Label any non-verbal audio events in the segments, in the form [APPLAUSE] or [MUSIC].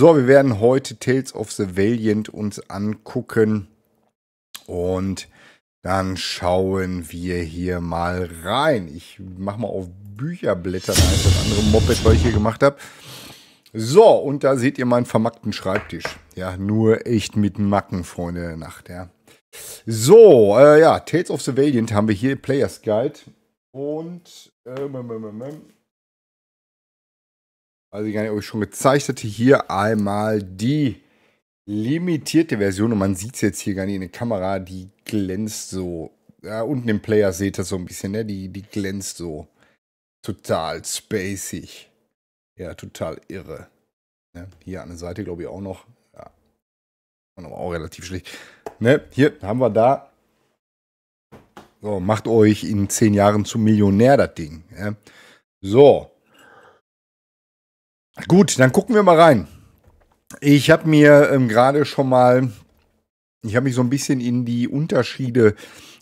So, wir werden heute Tales of the Valiant uns angucken. Und dann schauen wir hier mal rein. Ich mache mal auf Bücherblättern da ist das andere Moped, was ich hier gemacht habe. So, und da seht ihr meinen vermackten Schreibtisch. Ja, nur echt mit Macken, Freunde der Nacht, ja. So, äh, ja, Tales of the Valiant haben wir hier, Players Guide. Und, äh, also ich gar nicht, ob ich schon gezeigt hatte, hier einmal die limitierte Version. Und man sieht es jetzt hier gar nicht in der Kamera, die glänzt so. Ja, unten im Player seht ihr so ein bisschen, ne? Die, die glänzt so. Total spacig. Ja, total irre. Ne? Hier an der Seite, glaube ich, auch noch. Ja. Und aber auch relativ schlecht. Ne? Hier haben wir da. So, macht euch in zehn Jahren zum Millionär das Ding. Ne? So. Gut, dann gucken wir mal rein. Ich habe mir ähm, gerade schon mal, ich habe mich so ein bisschen in die Unterschiede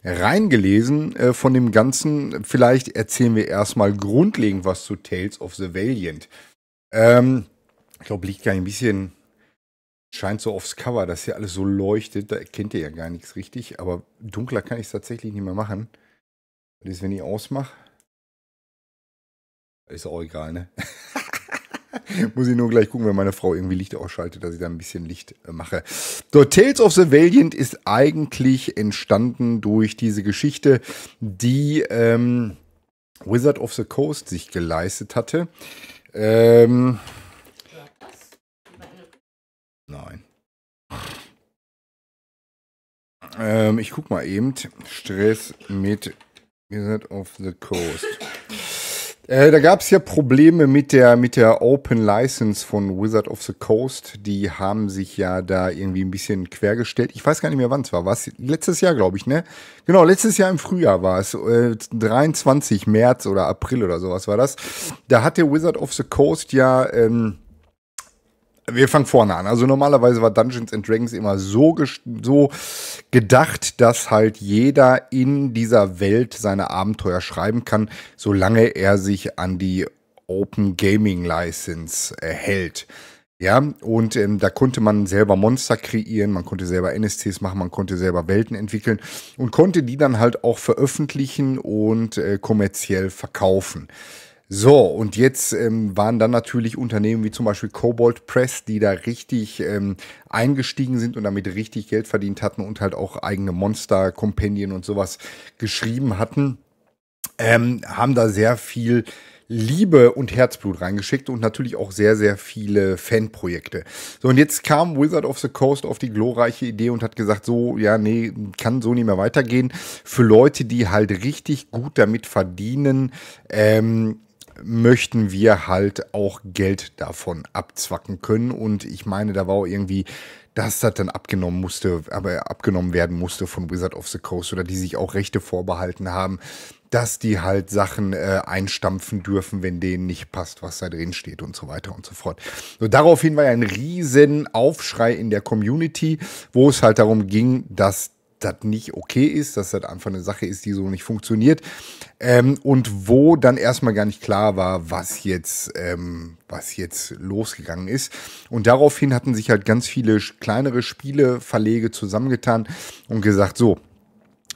reingelesen äh, von dem Ganzen. Vielleicht erzählen wir erstmal grundlegend was zu Tales of the Valiant. Ähm, ich glaube, liegt gar ein bisschen, scheint so aufs Cover, dass hier alles so leuchtet. Da erkennt ihr ja gar nichts richtig, aber dunkler kann ich es tatsächlich nicht mehr machen. Das, wenn ich ausmache, ist auch egal, ne? [LAUGHS] [LAUGHS] Muss ich nur gleich gucken, wenn meine Frau irgendwie Licht ausschaltet, dass ich da ein bisschen Licht äh, mache. So, Tales of the Valiant ist eigentlich entstanden durch diese Geschichte, die ähm, Wizard of the Coast sich geleistet hatte. Ähm, nein. Ähm, ich guck mal eben. Stress mit Wizard of the Coast. Äh, da gab es ja Probleme mit der, mit der Open License von Wizard of the Coast. Die haben sich ja da irgendwie ein bisschen quergestellt. Ich weiß gar nicht mehr, wann es war. Was letztes Jahr, glaube ich, ne? Genau, letztes Jahr im Frühjahr war es. Äh, 23 März oder April oder sowas war das. Da hat der Wizard of the Coast ja ähm, wir fangen vorne an. Also normalerweise war Dungeons and Dragons immer so, so gedacht, dass halt jeder in dieser Welt seine Abenteuer schreiben kann, solange er sich an die Open Gaming License äh, hält. Ja, und ähm, da konnte man selber Monster kreieren, man konnte selber NSCs machen, man konnte selber Welten entwickeln und konnte die dann halt auch veröffentlichen und äh, kommerziell verkaufen. So, und jetzt ähm, waren dann natürlich Unternehmen wie zum Beispiel Cobalt Press, die da richtig ähm, eingestiegen sind und damit richtig Geld verdient hatten und halt auch eigene Monster-Kompendien und sowas geschrieben hatten, ähm, haben da sehr viel Liebe und Herzblut reingeschickt und natürlich auch sehr, sehr viele Fanprojekte. So, und jetzt kam Wizard of the Coast auf die glorreiche Idee und hat gesagt, so, ja, nee, kann so nicht mehr weitergehen. Für Leute, die halt richtig gut damit verdienen, ähm, möchten wir halt auch Geld davon abzwacken können. Und ich meine, da war auch irgendwie, dass das dann abgenommen musste, aber abgenommen werden musste von Wizard of the Coast oder die sich auch Rechte vorbehalten haben, dass die halt Sachen äh, einstampfen dürfen, wenn denen nicht passt, was da drin steht und so weiter und so fort. So, daraufhin war ja ein riesen Aufschrei in der Community, wo es halt darum ging, dass das nicht okay ist, dass das einfach eine Sache ist, die so nicht funktioniert. Ähm, und wo dann erstmal gar nicht klar war, was jetzt, ähm, was jetzt losgegangen ist. Und daraufhin hatten sich halt ganz viele kleinere Spieleverlege zusammengetan und gesagt, so,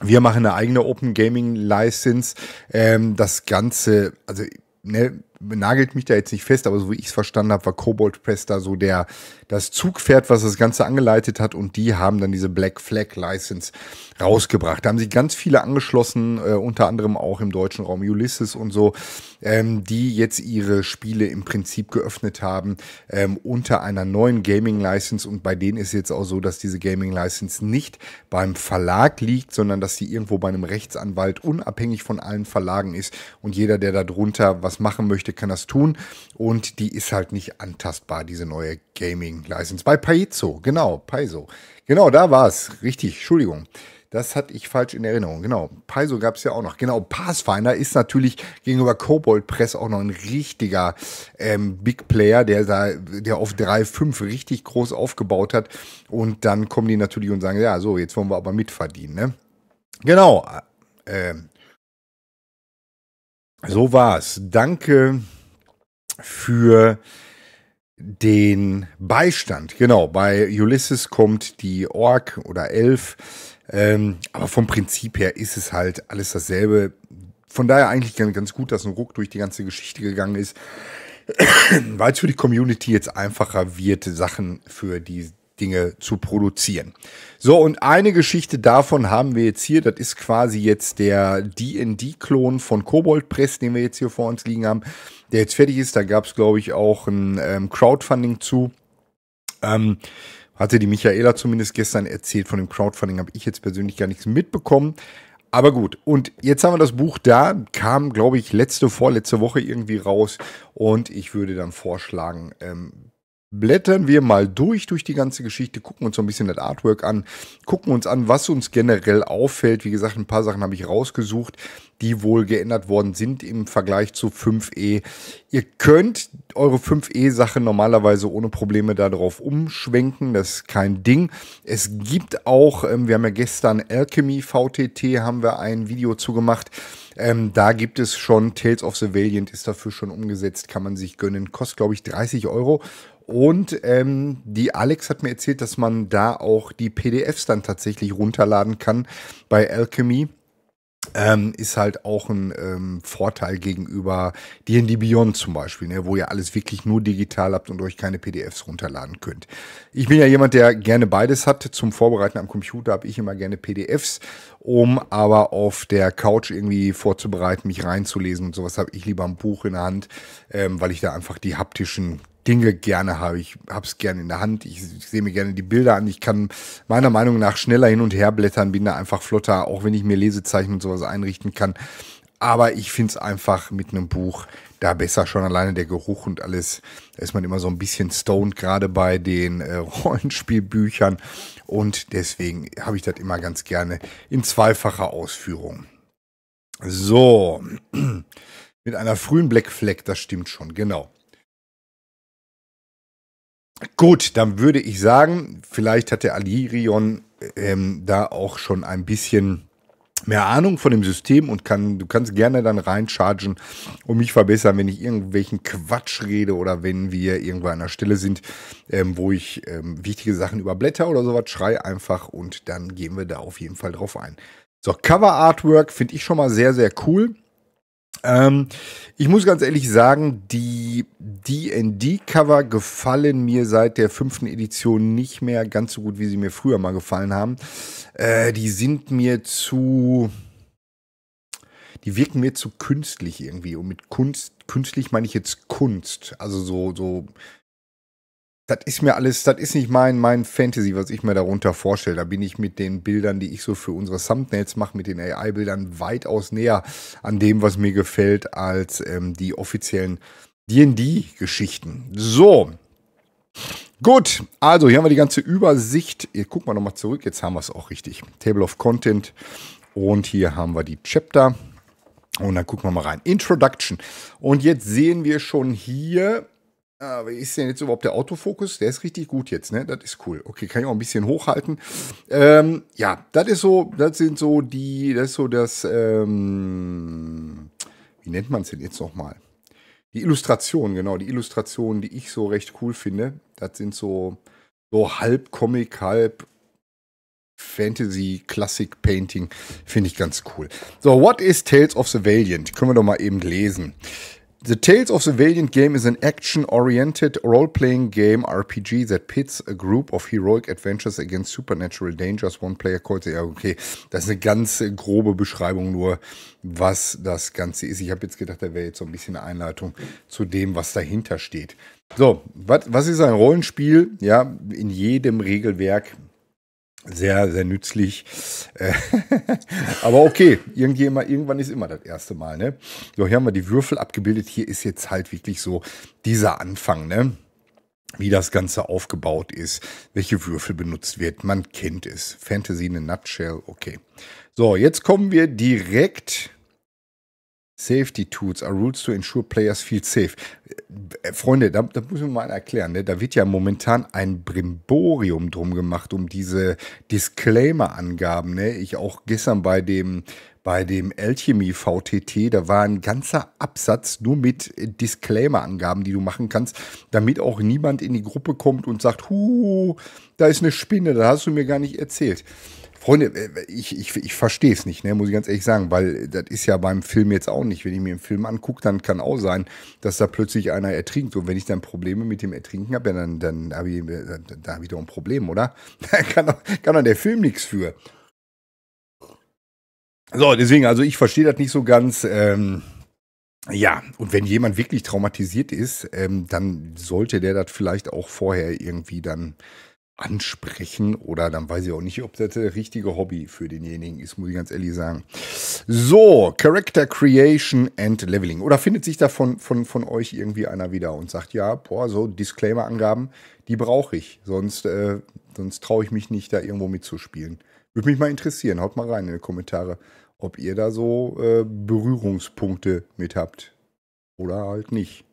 wir machen eine eigene Open Gaming License. Ähm, das Ganze, also, ne, nagelt mich da jetzt nicht fest, aber so wie ich es verstanden habe, war Cobalt Press da so der, das Zugpferd, was das Ganze angeleitet hat und die haben dann diese Black Flag License rausgebracht. Da haben sich ganz viele angeschlossen, äh, unter anderem auch im deutschen Raum Ulysses und so, ähm, die jetzt ihre Spiele im Prinzip geöffnet haben ähm, unter einer neuen Gaming License und bei denen ist jetzt auch so, dass diese Gaming License nicht beim Verlag liegt, sondern dass sie irgendwo bei einem Rechtsanwalt unabhängig von allen Verlagen ist und jeder, der darunter was machen möchte, möchte, kann das tun. Und die ist halt nicht antastbar, diese neue Gaming-License. Bei Paizo, genau, Paizo. Genau, da war es. Richtig, Entschuldigung. Das hatte ich falsch in Erinnerung. Genau. Paizo gab es ja auch noch. Genau. Pathfinder ist natürlich gegenüber Kobold Press auch noch ein richtiger ähm, Big Player, der da, der auf 3,5 richtig groß aufgebaut hat. Und dann kommen die natürlich und sagen: Ja, so, jetzt wollen wir aber mitverdienen. Ne? Genau. Äh, ähm, so war's. Danke für den Beistand. Genau, bei Ulysses kommt die Ork oder Elf. Ähm, aber vom Prinzip her ist es halt alles dasselbe. Von daher eigentlich ganz gut, dass ein Ruck durch die ganze Geschichte gegangen ist, [CLEARS THROAT] weil es für die Community jetzt einfacher wird, Sachen für die Dinge zu produzieren. So, und eine Geschichte davon haben wir jetzt hier. Das ist quasi jetzt der DD-Klon von Kobold Press, den wir jetzt hier vor uns liegen haben, der jetzt fertig ist. Da gab es, glaube ich, auch ein ähm, Crowdfunding zu. Ähm, hatte die Michaela zumindest gestern erzählt. Von dem Crowdfunding habe ich jetzt persönlich gar nichts mitbekommen. Aber gut, und jetzt haben wir das Buch da, kam, glaube ich, letzte, vorletzte Woche irgendwie raus. Und ich würde dann vorschlagen, ähm, blättern wir mal durch, durch die ganze Geschichte, gucken uns so ein bisschen das Artwork an, gucken uns an, was uns generell auffällt. Wie gesagt, ein paar Sachen habe ich rausgesucht, die wohl geändert worden sind im Vergleich zu 5e. Ihr könnt eure 5e-Sachen normalerweise ohne Probleme darauf umschwenken, das ist kein Ding. Es gibt auch, ähm, wir haben ja gestern Alchemy VTT, haben wir ein Video zugemacht. Ähm, da gibt es schon, Tales of the Valiant ist dafür schon umgesetzt, kann man sich gönnen. Kostet, glaube ich, 30 Euro. Und ähm, die Alex hat mir erzählt, dass man da auch die PDFs dann tatsächlich runterladen kann bei Alchemy. Ähm, ist halt auch ein ähm, Vorteil gegenüber D&D Beyond zum Beispiel, ne, wo ihr alles wirklich nur digital habt und euch keine PDFs runterladen könnt. Ich bin ja jemand, der gerne beides hat. Zum Vorbereiten am Computer habe ich immer gerne PDFs, um aber auf der Couch irgendwie vorzubereiten, mich reinzulesen und sowas habe ich lieber ein Buch in der Hand, ähm, weil ich da einfach die haptischen Dinge gerne habe. Ich habe es gerne in der Hand, ich, ich sehe mir gerne die Bilder an, ich kann meiner Meinung nach schneller hin und her blättern, bin da einfach flotter, auch wenn ich mir Lesezeichen und sowas einrichten kann. Aber ich finde es einfach mit einem Buch da besser, schon alleine der Geruch und alles. Da ist man immer so ein bisschen stoned, gerade bei den äh, [LAUGHS] Rollenspielbüchern. Und deswegen habe ich das immer ganz gerne in zweifacher Ausführung. So, [CLEARS THROAT] mit einer frühen Black Flag, das stimmt schon, genau. Gut, dann würde ich sagen, vielleicht hat der Alirion ähm, da auch schon ein bisschen mehr Ahnung von dem System und kann, du kannst gerne dann reinchargen und mich verbessern, wenn ich irgendwelchen Quatsch rede oder wenn wir irgendwo an einer Stelle sind, ähm, wo ich ähm, wichtige Sachen überblätter oder sowas, schrei einfach und dann gehen wir da auf jeden Fall drauf ein. So, Cover Artwork finde ich schon mal sehr, sehr cool. Ähm, ich muss ganz ehrlich sagen, die DD-Cover gefallen mir seit der fünften Edition nicht mehr ganz so gut, wie sie mir früher mal gefallen haben. Äh, die sind mir zu. Die wirken mir zu künstlich irgendwie. Und mit Kunst, künstlich meine ich jetzt Kunst. Also so, so das ist mir alles, das ist nicht mein, mein Fantasy, was ich mir darunter vorstelle. Da bin ich mit den Bildern, die ich so für unsere Thumbnails mache, mit den AI-Bildern weitaus näher an dem, was mir gefällt, als ähm, die offiziellen DD-Geschichten. So. Gut, also hier haben wir die ganze Übersicht. Hier gucken wir nochmal zurück, jetzt haben wir es auch richtig. Table of Content und hier haben wir die Chapter. Und dann gucken wir mal rein. Introduction. Und jetzt sehen wir schon hier, aber ist denn jetzt überhaupt der Autofokus? Der ist richtig gut jetzt, ne? Das ist cool. Okay, kann ich auch ein bisschen hochhalten. Ähm, ja, das ist so, das sind so die, das ist so das, ähm, wie nennt man es denn jetzt nochmal? Die Illustrationen, genau, die Illustrationen, die ich so recht cool finde. Das sind so, so halb Comic, halb Fantasy Classic Painting. Finde ich ganz cool. So, what is Tales of the Valiant? Können wir doch mal eben lesen. The Tales of the Valiant Game is an action oriented role playing game RPG that pits a group of heroic adventures against supernatural dangers. One player calls it. Ja, okay, das ist eine ganz grobe Beschreibung nur, was das Ganze ist. Ich habe jetzt gedacht, da wäre jetzt so ein bisschen eine Einleitung zu dem, was dahinter steht. So, was, was ist ein Rollenspiel? Ja, in jedem Regelwerk sehr, sehr nützlich. Äh, [LAUGHS] aber okay, irgendjemand, irgendwann ist immer das erste Mal. Ne? So, hier haben wir die Würfel abgebildet. Hier ist jetzt halt wirklich so dieser Anfang, ne? wie das Ganze aufgebaut ist, welche Würfel benutzt wird. Man kennt es. Fantasy in a nutshell, okay. So, jetzt kommen wir direkt Safety Tools are rules to ensure players feel safe. Äh, Freunde, da, da muss man mal erklären, ne? da wird ja momentan ein Brimborium drum gemacht, um diese Disclaimer-Angaben. Ne? Ich auch gestern bei dem, bei dem Alchemy VTT, da war ein ganzer Absatz nur mit Disclaimer-Angaben, die du machen kannst, damit auch niemand in die Gruppe kommt und sagt, hu, da ist eine Spinne, da hast du mir gar nicht erzählt. Freunde, äh, ich, ich, ich verstehe es nicht, ne, muss ich ganz ehrlich sagen, weil das ist ja beim Film jetzt auch nicht. Wenn ich mir einen Film angucke, dann kann auch sein, dass da plötzlich einer ertrinkt. Und wenn ich dann Probleme mit dem Ertrinken habe, ja, dann, dann habe ich, äh, hab ich doch ein Problem, oder? [LAUGHS] Da kann doch, kann doch der Film nichts für. So, deswegen, also ich verstehe das nicht so ganz. Ähm, ja, und wenn jemand wirklich traumatisiert ist, ähm, dann sollte der das vielleicht auch vorher irgendwie dann ansprechen oder dann weiß ich auch nicht, ob das der richtige Hobby für denjenigen ist, muss ich ganz ehrlich sagen. So, Character Creation and Leveling. Oder findet sich da von, von, von euch irgendwie einer wieder und sagt, ja, boah, so Disclaimer-Angaben, die brauche ich, sonst, äh, sonst traue ich mich nicht, da irgendwo mitzuspielen. Würde mich mal interessieren, haut mal rein in die Kommentare, ob ihr da so äh, Berührungspunkte mit habt oder halt nicht.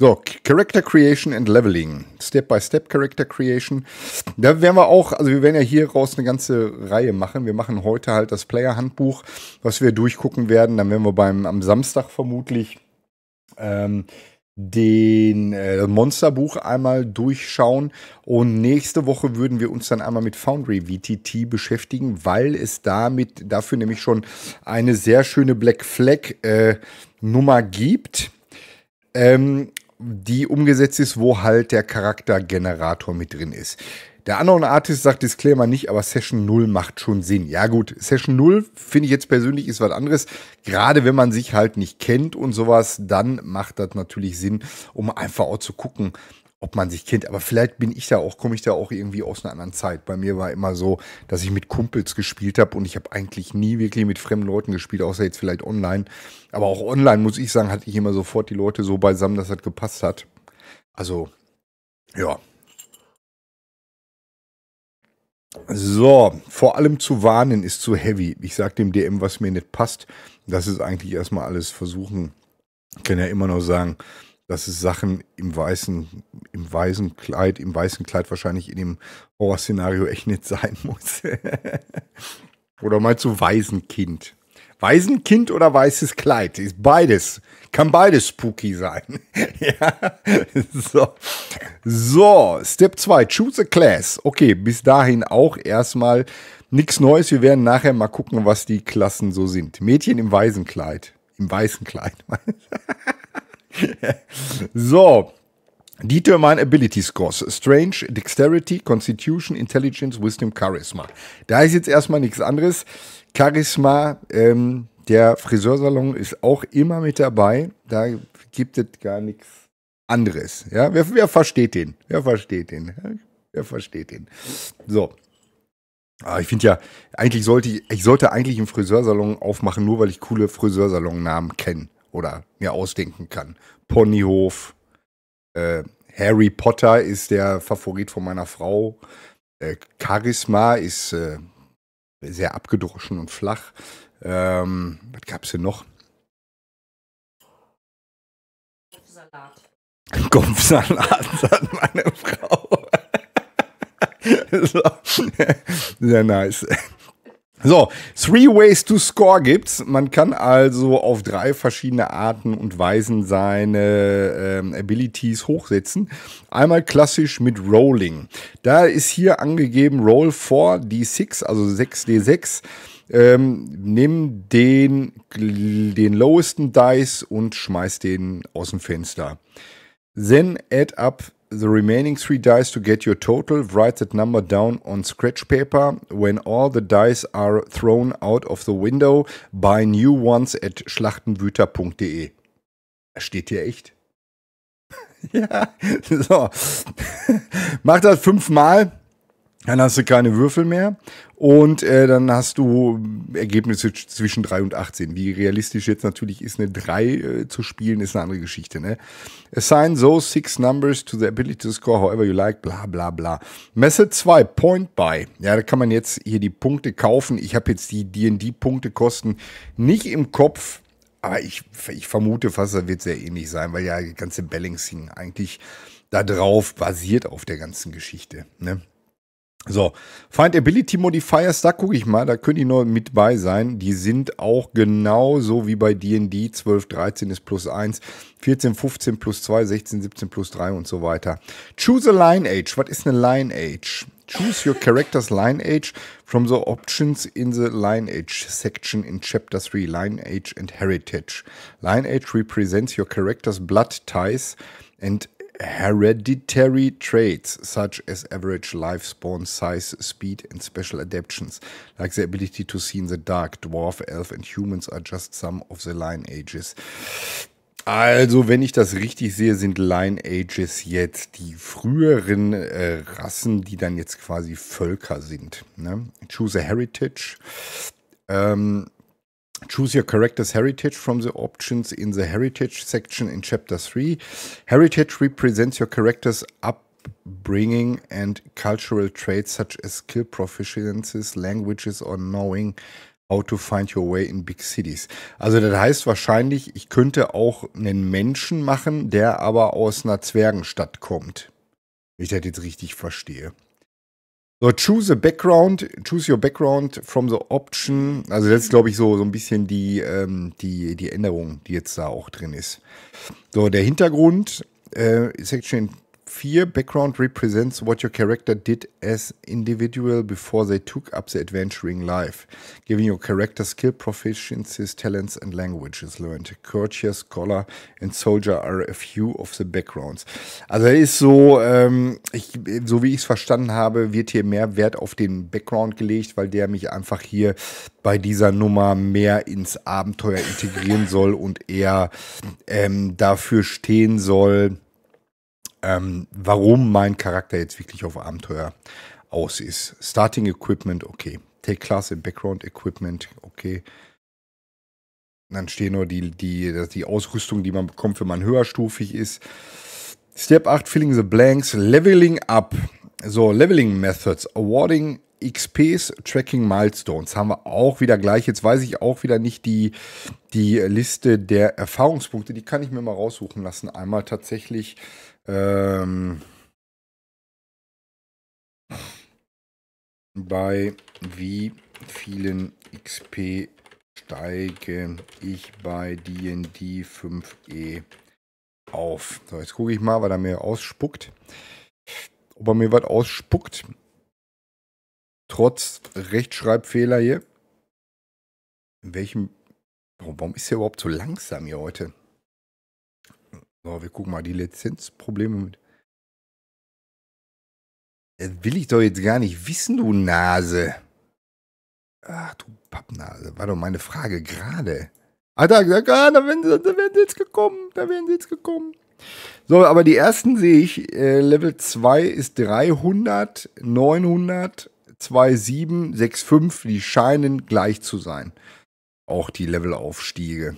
So, Character Creation and Leveling. Step-by-Step Step Character Creation. Da werden wir auch, also wir werden ja hier raus eine ganze Reihe machen. Wir machen heute halt das Player-Handbuch, was wir durchgucken werden. Dann werden wir beim, am Samstag vermutlich ähm, den äh, Monsterbuch einmal durchschauen und nächste Woche würden wir uns dann einmal mit Foundry VTT beschäftigen, weil es damit dafür nämlich schon eine sehr schöne Black Flag äh, Nummer gibt. Ähm, die umgesetzt ist, wo halt der Charaktergenerator mit drin ist. Der Unknown Artist sagt Disclaimer nicht, aber Session 0 macht schon Sinn. Ja gut, Session 0 finde ich jetzt persönlich ist was anderes. Gerade wenn man sich halt nicht kennt und sowas, dann macht das natürlich Sinn, um einfach auch zu gucken, ob man sich kennt. Aber vielleicht bin ich da auch, komme ich da auch irgendwie aus einer anderen Zeit. Bei mir war immer so, dass ich mit Kumpels gespielt habe und ich habe eigentlich nie wirklich mit fremden Leuten gespielt, außer jetzt vielleicht online. Aber auch online, muss ich sagen, hatte ich immer sofort die Leute so beisammen, dass das gepasst hat. Also, ja. So, vor allem zu warnen ist zu heavy. Ich sage dem DM, was mir nicht passt. Das ist eigentlich erstmal alles versuchen. Ich kann ja immer noch sagen, dass es Sachen im weißen, im weißen Kleid, im weißen Kleid wahrscheinlich in dem Horrorszenario echt nicht sein [LAUGHS] muss. oder mal zu Waisenkind? Waisenkind oder weißes Kleid? Ist beides. Kann beides spooky sein. [LAUGHS] ja. So. so, Step 2, choose a class. Okay, bis dahin auch erstmal nichts Neues. Wir werden nachher mal gucken, was die Klassen so sind. Mädchen im Waisenkleid. Im weißen Kleid. [LAUGHS] [LAUGHS] so. Determine Ability Scores. Strange, Dexterity, Constitution, Intelligence, Wisdom, Charisma. Da ist jetzt erstmal nichts anderes. Charisma, ähm, der Friseursalon ist auch immer mit dabei. Da gibt es gar nichts anderes. Ja, wer, wer versteht den? Wer versteht den? Wer versteht den? So. Aber ah, ich finde ja, eigentlich sollte ich, ich sollte eigentlich einen Friseursalon aufmachen, nur weil ich coole Friseursalonnamen kenne oder mir ausdenken kann. Ponyhof. Äh, Harry Potter ist der Favorit von meiner Frau. Äh, Charisma ist äh, sehr abgedroschen und flach. Ähm, was gab es denn noch? [LAUGHS] Kopfsalat. Kopfsalat, [LAUGHS] sagt meine Frau. [LAUGHS] so. Sehr nice. So, Three Ways to Score gibt's. Man kann also auf drei verschiedene Arten und Weisen seine ähm, Abilities hochsetzen. Einmal klassisch mit Rolling. Da ist hier angegeben Roll 4D6, also 6D6. Ähm, nimm den, den lowesten Dice und schmeiß den aus dem Fenster. Then add up The remaining three dice to get your total. Write that number down on scratch paper. When all the dice are thrown out of the window, buy new ones at schlachtenwüter.de. Steht hier echt? [LAUGHS] ja, so. [LAUGHS] Mach das fünfmal. Dann hast du keine Würfel mehr und äh, dann hast du Ergebnisse zwischen 3 und 18. Wie realistisch jetzt natürlich ist, eine 3 äh, zu spielen, ist eine andere Geschichte. Ne? Assign those six numbers to the ability to score however you like, bla bla bla. Method 2, Point Buy. Ja, da kann man jetzt hier die Punkte kaufen. Ich habe jetzt die D&D-Punktekosten nicht im Kopf, aber ich, ich vermute fast, das wird sehr ähnlich sein, weil ja die ganze Balancing eigentlich da drauf basiert auf der ganzen Geschichte. Ne? So, Find Ability Modifiers, da gucke ich mal, da können die nur mit bei sein. Die sind auch genauso wie bei DD 12, 13 ist plus 1, 14, 15 plus 2, 16, 17 plus 3 und so weiter. Choose a Line Age. Was ist eine Line Age? Choose your character's line age from the options in the line age section in chapter 3, line age and heritage. Line age represents your character's blood ties and hereditary traits such as average life spawn size, speed, and special adaptions, like the ability to see in the dark. Dwarf, Elf, and Humans are just some of the lineages. Also, wenn ich das richtig sehe, sind lineages jetzt die früheren äh, Rassen, die dann jetzt quasi Völker sind. Ne? Choose a Heritage. Ähm, Choose your character's heritage from the options in the heritage section in chapter 3. Heritage represents your character's upbringing and cultural traits such as skill proficiencies, languages or knowing how to find your way in big cities. Also das heißt wahrscheinlich, ich könnte auch einen Menschen machen, der aber aus einer Zwergenstadt kommt. Wenn ich das jetzt richtig verstehe. So, choose a background, choose your background from the option. Also das ist, glaube ich, so, so ein bisschen die, ähm, die, die Änderung, die jetzt da auch drin ist. So, der Hintergrund, äh, Section 4, Background represents what your character did as individual before they took up the adventuring life, giving your character skill proficiencies, talents and languages learned. Courtier, Scholar and Soldier are a few of the backgrounds. Also er ist so, ähm, ich, so wie ich es verstanden habe, wird hier mehr Wert auf den Background gelegt, weil der mich einfach hier bei dieser Nummer mehr ins Abenteuer integrieren soll und eher ähm, dafür stehen soll, ähm, warum mein Charakter jetzt wirklich auf Abenteuer aus ist. Starting Equipment, okay. Take Class in Background Equipment, okay. dann stehen nur die, die, die Ausrüstung, die man bekommt, wenn man höherstufig ist. Step 8, Filling the Blanks, Leveling Up. So, Leveling Methods, Awarding XPs, Tracking Milestones haben wir auch wieder gleich. Jetzt weiß ich auch wieder nicht die, die Liste der Erfahrungspunkte. Die kann ich mir mal raussuchen lassen. Einmal tatsächlich ähm, bei wie vielen XP steige ich bei D&D 5e auf? So, jetzt gucke ich mal, weil er mir ausspuckt. Ob er mir was ausspuckt. Trotz Rechtschreibfehler hier. In welchem... Warum ist er überhaupt so langsam hier heute? So, wir gucken mal die Lizenzprobleme mit. Das äh, will ich doch jetzt gar nicht wissen, du Nase. Ach, du Pappnase. War doch meine Frage gerade. Hat er gesagt, ah, da werden, sie, da werden sie jetzt gekommen. Da werden sie jetzt gekommen. So, aber die ersten sehe ich. Äh, Level 2 ist 300, 900, 2, 7, 6, 5. Die scheinen gleich zu sein. Auch die Levelaufstiege.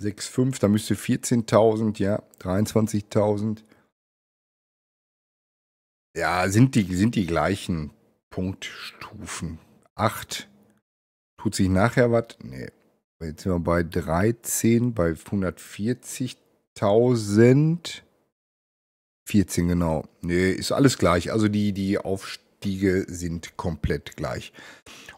6,5, da müsste 14.000, ja, 23.000. Ja, sind die, sind die gleichen Punktstufen. 8, tut sich nachher was? Nee. Jetzt sind wir bei 13, bei 140.000. 14, genau. Nee, ist alles gleich. Also die, die Aufstellung wichtige sind komplett gleich.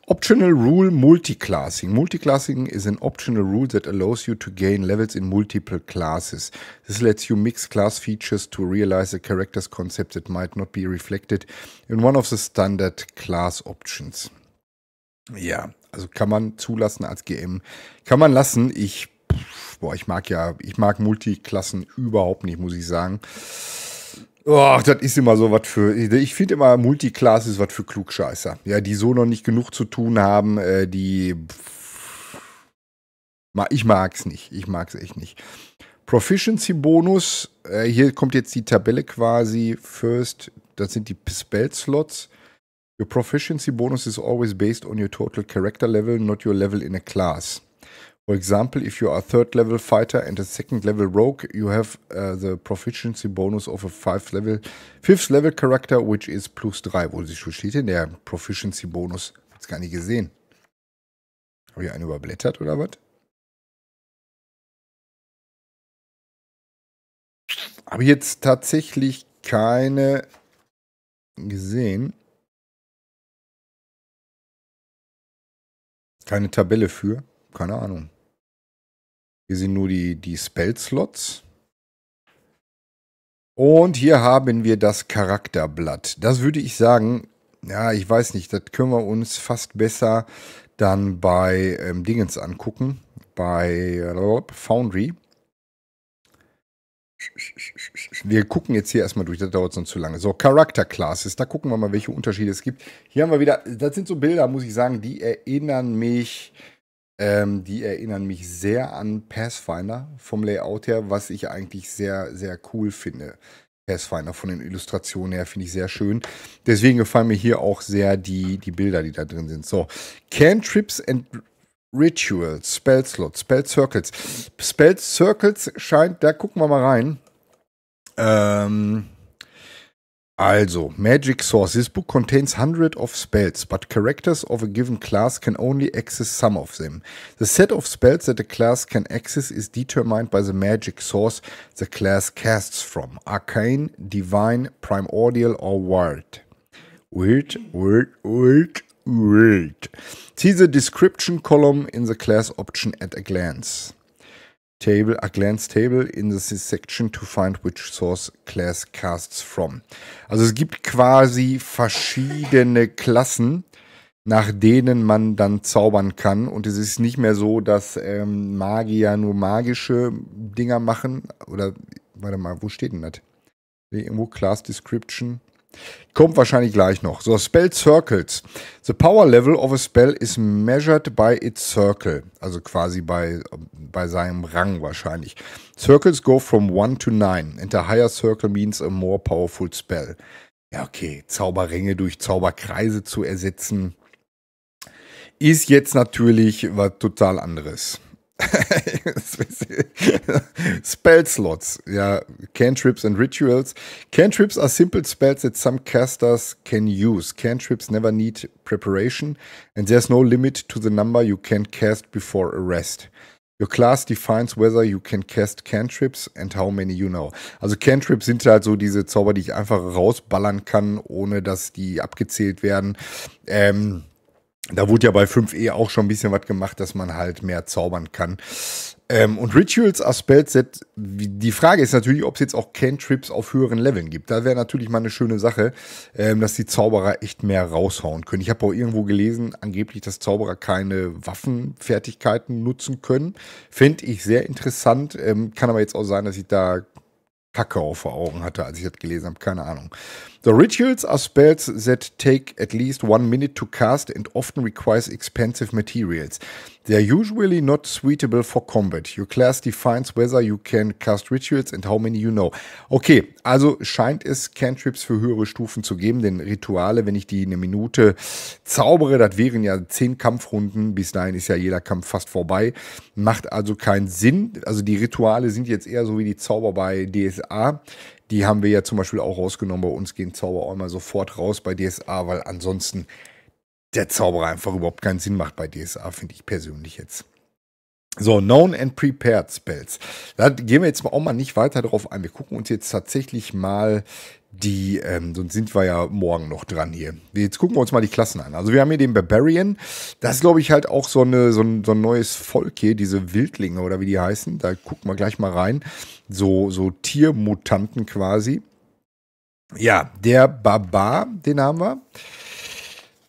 Optional Rule Multiclassing. Multiclassing is an optional rule that allows you to gain levels in multiple classes. This lets you mix class features to realize a character's concept that might not be reflected in one of the standard class options. Ja, also kann man zulassen als GM. Kann man lassen. Ich, boah, ich mag ja, ich mag Multiklassen überhaupt nicht, muss ich sagen. Oh, das ist immer so was für. Ich finde immer, Multiclass ist was für Klugscheißer. Ja, die so noch nicht genug zu tun haben, äh, die. Ich mag's nicht. Ich mag's echt nicht. Proficiency-Bonus. Äh, hier kommt jetzt die Tabelle quasi. First, das sind die Spell-Slots. Your Proficiency-Bonus is always based on your total character level, not your level in a class. For example, if you are a third level fighter and a second level rogue, you have uh, the proficiency bonus of a fifth level, fifth level character, which is plus 3. Wo sie schon steht in der Proficiency Bonus? Hab's gar nicht gesehen. Habe ich einen überblättert oder was? Habe ich jetzt tatsächlich keine gesehen. Keine Tabelle für. Keine Ahnung. Hier sind nur die, die Spell-Slots. Und hier haben wir das Charakterblatt. Das würde ich sagen, ja, ich weiß nicht, das können wir uns fast besser dann bei ähm, Dingens angucken, bei Foundry. Wir gucken jetzt hier erstmal durch, das dauert sonst zu lange. So, Character Classes, da gucken wir mal, welche Unterschiede es gibt. Hier haben wir wieder, das sind so Bilder, muss ich sagen, die erinnern mich ähm, die erinnern mich sehr an Pathfinder vom Layout her, was ich eigentlich sehr, sehr cool finde. Pathfinder von den Illustrationen her finde ich sehr schön. Deswegen gefallen mir hier auch sehr die, die Bilder, die da drin sind. So, Cantrips and Rituals, Spell Slot, Spell Circles. Spell Circles scheint, da gucken wir mal rein. Ähm, Also, magic source. This book contains hundred of spells, but characters of a given class can only access some of them. The set of spells that a class can access is determined by the magic source the class casts from. Arcane, divine, primordial, or wild. Wait, wait, wait, wait! See the description column in the class option at a glance. table, a glance table in the section to find which source class casts from. Also es gibt quasi verschiedene Klassen, nach denen man dann zaubern kann. Und es ist nicht mehr so, dass ähm, Magier nur magische Dinger machen. Oder, warte mal, wo steht denn das? Irgendwo Class Description. Kommt wahrscheinlich gleich noch. So, Spell Circles. The power level of a spell is measured by its circle. Also quasi bei, bei seinem Rang wahrscheinlich. Circles go from 1 to 9. And a higher circle means a more powerful spell. Ja, okay. Zauberringe durch Zauberkreise zu ersetzen, ist jetzt natürlich was total anderes. [LAUGHS] spell slots. Yeah, cantrips and rituals. Cantrips are simple spells that some casters can use. Cantrips never need preparation, and there's no limit to the number you can cast before a rest. Your class defines whether you can cast cantrips and how many you know. Also cantrips sind halt so diese Zauber, die ich einfach rausballern kann, ohne dass die abgezählt werden. Ähm, da wurde ja bei 5e auch schon ein bisschen was gemacht, dass man halt mehr zaubern kann. Ähm, und Rituals als Spellset, die Frage ist natürlich, ob es jetzt auch Cantrips auf höheren Leveln gibt. Da wäre natürlich mal eine schöne Sache, ähm, dass die Zauberer echt mehr raushauen können. Ich habe auch irgendwo gelesen, angeblich, dass Zauberer keine Waffenfertigkeiten nutzen können. Fände ich sehr interessant. Ähm, kann aber jetzt auch sein, dass ich da Kacke auf vor Augen hatte, als ich das gelesen habe, keine Ahnung. The rituals are spells that take at least one minute to cast and often requires expensive materials. They're usually not suitable for combat. Your class defines whether you can cast rituals and how many you know. Okay, also scheint es Cantrips für höhere Stufen zu geben, denn Rituale, wenn ich die eine Minute zaubere, das wären ja zehn Kampfrunden. Bis dahin ist ja jeder Kampf fast vorbei. Macht also keinen Sinn. Also die Rituale sind jetzt eher so wie die Zauber bei DSA. Die haben wir ja zum Beispiel auch rausgenommen. Bei uns gehen Zauber auch immer sofort raus bei DSA, weil ansonsten der Zauberer einfach überhaupt keinen Sinn macht bei DSA, finde ich persönlich jetzt. So, Known and Prepared Spells. Da gehen wir jetzt auch mal nicht weiter drauf ein. Wir gucken uns jetzt tatsächlich mal die, ähm, sonst sind wir ja morgen noch dran hier. Jetzt gucken wir uns mal die Klassen an. Also wir haben hier den Barbarian. Das ist, glaube ich, halt auch so, eine, so, ein, so ein neues Volk hier, diese Wildlinge oder wie die heißen. Da gucken wir gleich mal rein. So, so Tiermutanten quasi. Ja, der Barbar, den haben wir.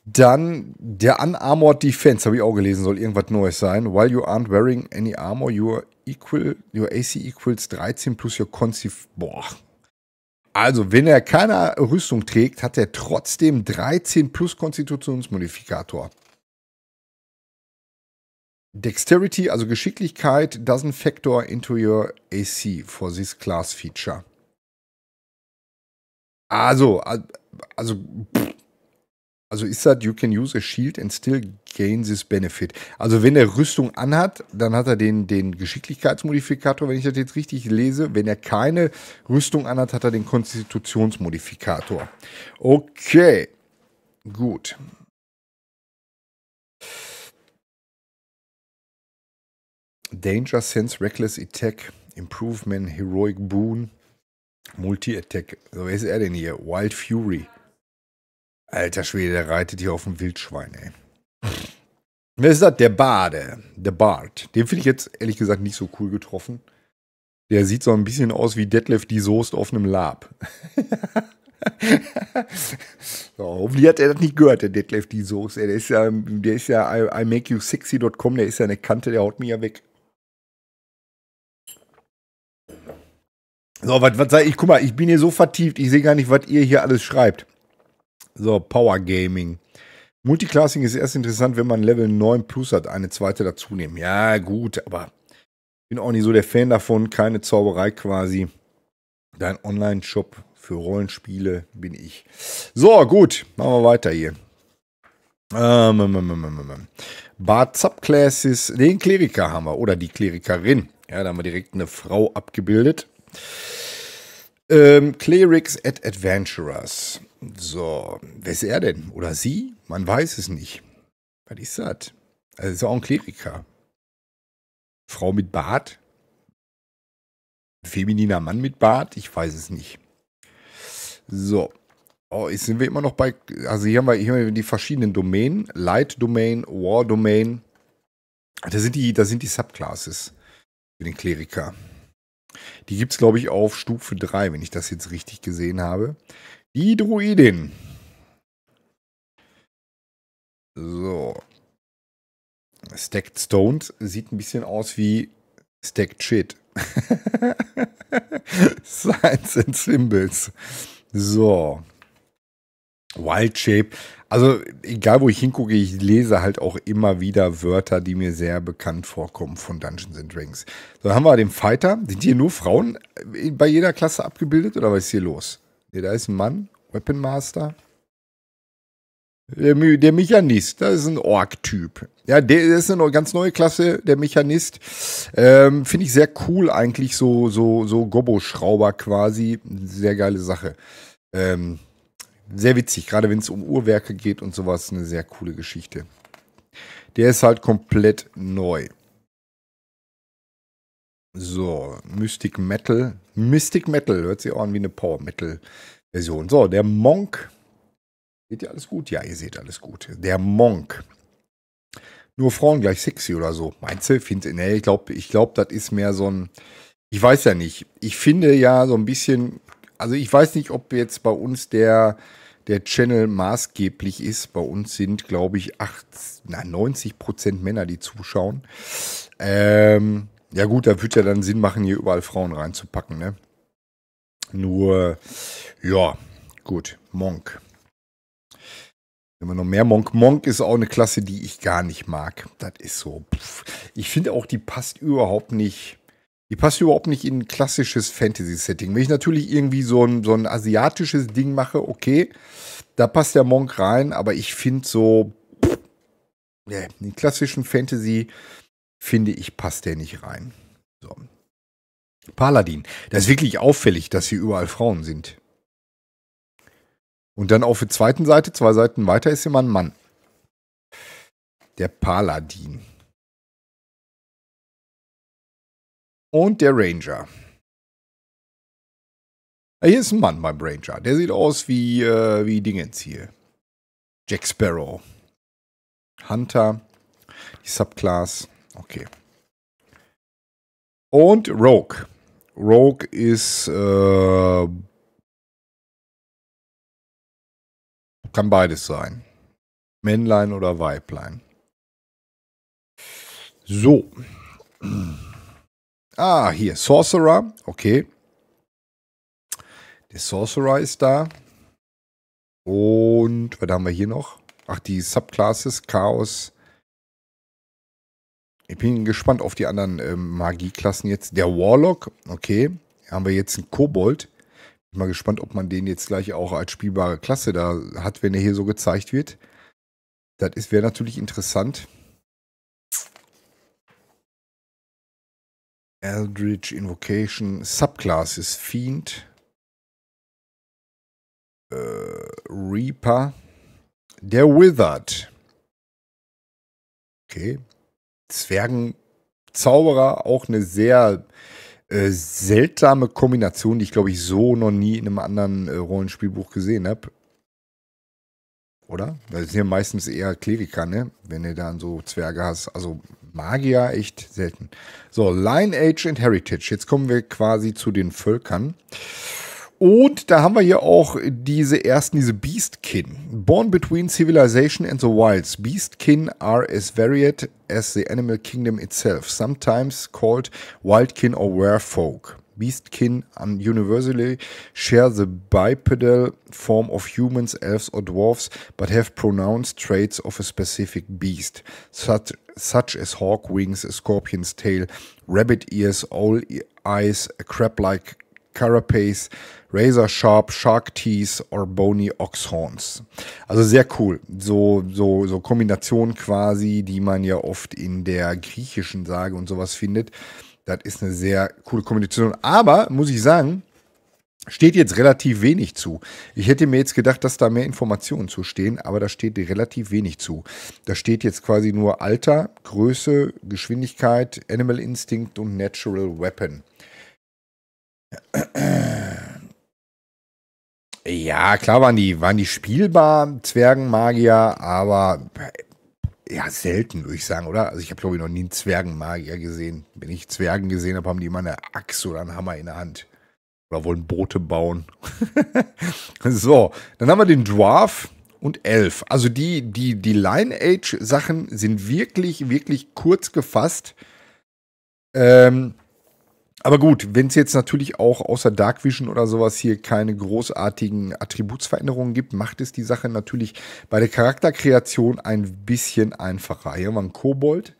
Dann der Unarmored Defense, habe ich auch gelesen, soll irgendwas Neues sein. While you aren't wearing any armor, your, equal, your AC equals 13 plus your Conceive. Boah. Also, wenn er keine Rüstung trägt, hat er trotzdem 13 plus Konstitutionsmodifikator. Dexterity, also Geschicklichkeit, doesn't factor into your AC for this class feature. Also, also. Pff also ist das, you can use a shield and still gain this benefit. Also wenn er Rüstung anhat, dann hat er den, den Geschicklichkeitsmodifikator, wenn ich das jetzt richtig lese. Wenn er keine Rüstung anhat, hat er den Konstitutionsmodifikator. Okay, gut. Danger Sense, Reckless Attack, Improvement, Heroic Boon, Multi-Attack. So, wer ist er denn hier? Wild Fury. Alter Schwede, der reitet hier auf dem Wildschwein, ey. Wer ist das? Der Bade. Der Bart. Den finde ich jetzt ehrlich gesagt nicht so cool getroffen. Der sieht so ein bisschen aus wie Detlef die Soest auf einem Lab. [LAUGHS] so, hoffentlich hat er das nicht gehört, der Detlef die Soest. Der ist ja, der ist ja I, I make you sexy.com, der ist ja eine Kante, der haut mich ja weg. So, was sag ich? Guck mal, ich bin hier so vertieft, ich sehe gar nicht, was ihr hier alles schreibt. So, Power Gaming. Multiclassing ist erst interessant, wenn man Level 9 plus hat, eine zweite dazu nehmen. Ja, gut, aber bin auch nicht so der Fan davon. Keine Zauberei quasi. Dein Online-Shop für Rollenspiele bin ich. So, gut, machen wir weiter hier. Ähm, ähm, ähm, ähm Bart Subclasses, den Kleriker haben wir oder die Klerikerin. Ja, da haben wir direkt eine Frau abgebildet. Ähm, Clerics at Adventurers. So, wer ist er denn? Oder sie? Man weiß es nicht. Was ist das? Also ist auch ein Kleriker. Frau mit Bart? Femininer Mann mit Bart? Ich weiß es nicht. So. Oh, jetzt sind wir immer noch bei. Also hier haben wir, hier haben wir die verschiedenen Domänen: Light Domain, War Domain. Da sind die, da sind die Subclasses für den Kleriker. Die gibt es, glaube ich, auf Stufe 3, wenn ich das jetzt richtig gesehen habe. Die Druidin. So. Stacked Stones sieht ein bisschen aus wie Stacked Shit. [LAUGHS] Science and Symbols. So. Wild Shape. Also, egal wo ich hingucke, ich lese halt auch immer wieder Wörter, die mir sehr bekannt vorkommen von Dungeons and Dragons. So, dann haben wir den Fighter. Sind hier nur Frauen äh, bei jeder Klasse abgebildet oder was ist hier los? Ne, da ist ein Mann. Weapon Master. Der, der Mechanist, das ist ein ork typ Ja, der das ist eine ganz neue Klasse, der Mechanist. Ähm, Finde ich sehr cool eigentlich, so, so, so Gobbo-Schrauber quasi. Sehr geile Sache. Ähm, sehr witzig, gerade wenn es um Uhrwerke geht und sowas, eine sehr coole Geschichte. Der ist halt komplett neu. So, Mystic Metal, Mystic Metal. Hört sich auch an wie eine Power Metal Version. So, der Monk. Seht ihr alles gut? Ja, ihr seht alles gut. Der Monk. Nur Frauen gleich sexy oder so. Meinst du? Find, nee, ich glaube, ich glaub, das ist mehr so ein. Ich weiß ja nicht. Ich finde ja so ein bisschen. Also, ich weiß nicht, ob jetzt bei uns der der Channel maßgeblich ist. Bei uns sind, glaube ich, 8, na, 90 Prozent Männer, die zuschauen. Ähm, ja, gut, da würde ja dann Sinn machen, hier überall Frauen reinzupacken, ne? Nur, ja, gut, Monk. Immer noch mehr Monk. Monk ist auch eine Klasse, die ich gar nicht mag. Das ist so. Pff. Ich finde auch, die passt überhaupt nicht. Die passt überhaupt nicht in ein klassisches Fantasy-Setting. Wenn ich natürlich irgendwie so ein, so ein asiatisches Ding mache, okay, da passt der Monk rein, aber ich finde so, pff, nee, in klassischen Fantasy finde ich, passt der nicht rein. So. Paladin. Das ist wirklich auffällig, dass hier überall Frauen sind. Und dann auf der zweiten Seite, zwei Seiten weiter, ist immer ein Mann. Der Paladin. Und der Ranger. Ah, hier ist ein Mann beim Ranger. Der sieht aus wie, äh, wie Dingens hier. Jack Sparrow. Hunter. Die Subclass. Okay. Und Rogue. Rogue ist. Äh, kann beides sein. Männlein oder Weiblein. So. Ah, hier. Sorcerer. Okay. Der Sorcerer ist da. Und was haben wir hier noch? Ach, die Subclasses. Chaos. Ich bin gespannt auf die anderen ähm, Magieklassen jetzt. Der Warlock, okay. Haben wir jetzt einen Kobold. Bin mal gespannt, ob man den jetzt gleich auch als spielbare Klasse da hat, wenn er hier so gezeigt wird. Das wäre natürlich interessant. Eldritch Invocation. Subclass ist Fiend. Äh, Reaper. Der Withered. Okay, Zwergenzauberer auch eine sehr äh, seltsame Kombination, die ich glaube ich so noch nie in einem anderen äh, Rollenspielbuch gesehen habe. Oder? Das sind ja meistens eher Kleriker, ne? Wenn du dann so Zwerge hast. Also Magier echt selten. So, Lineage and Heritage. Jetzt kommen wir quasi zu den Völkern. Und da haben wir hier auch diese ersten, diese Beastkin. Born between civilization and the wilds. Beastkin are as varied as the animal kingdom itself, sometimes called wildkin or werfolk. Beastkin universally share the bipedal form of humans, elves, or dwarfs, but have pronounced traits of a specific beast, such, such as hawk wings, a scorpion's tail, rabbit ears, owl e-, eyes, a crab like Carapace, Razor Sharp, Shark Teeth, or Bony Oxhorns. Also sehr cool. So, so, so Kombinationen quasi, die man ja oft in der griechischen Sage und sowas findet. Das ist eine sehr coole Kombination. Aber, muss ich sagen, steht jetzt relativ wenig zu. Ich hätte mir jetzt gedacht, dass da mehr Informationen zu stehen, aber da steht relativ wenig zu. Da steht jetzt quasi nur Alter, Größe, Geschwindigkeit, Animal Instinct und Natural Weapon. Ja, klar waren die, waren die spielbar, Zwergenmagier, aber ja, selten, würde ich sagen, oder? Also ich habe, glaube ich, noch nie einen Zwergenmagier gesehen. Wenn ich Zwergen gesehen habe, haben die immer eine Axt oder einen Hammer in der Hand. Oder wollen Boote bauen. [LAUGHS] so, dann haben wir den Dwarf und Elf. Also die, die, die Line-Age-Sachen sind wirklich, wirklich kurz gefasst. Ähm, aber gut, wenn es jetzt natürlich auch außer Dark Vision oder sowas hier keine großartigen Attributsveränderungen gibt, macht es die Sache natürlich bei der Charakterkreation ein bisschen einfacher. Hier haben wir einen Kobold,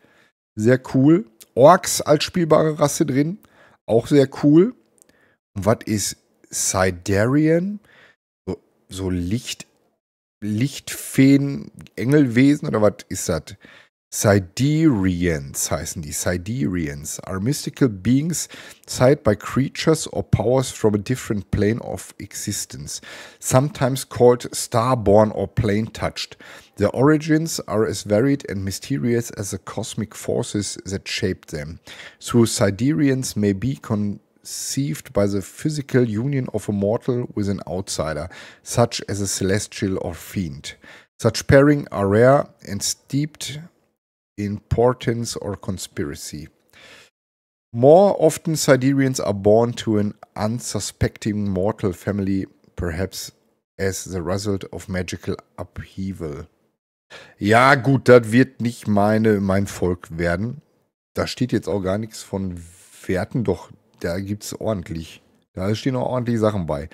sehr cool. Orks als spielbare Rasse drin, auch sehr cool. Und was ist Sidarian? So, so Licht, Lichtfeen, Engelwesen oder was ist das? Siderians heißen die. Siderians are mystical beings sighted by creatures or powers from a different plane of existence, sometimes called starborn or plane touched. Their origins are as varied and mysterious as the cosmic forces that shaped them. Though Siderians may be conceived by the physical union of a mortal with an outsider, such as a celestial or fiend. Such pairing are rare and steeped importance or conspiracy. More often, Siderians are born to an unsuspecting mortal family, perhaps as the result of magical upheaval. Ja, gut, das wird nicht meine, mein Volk werden. Da steht jetzt auch gar nichts von Werten, doch da gibt es ordentlich. Da stehen auch ordentlich Sachen bei.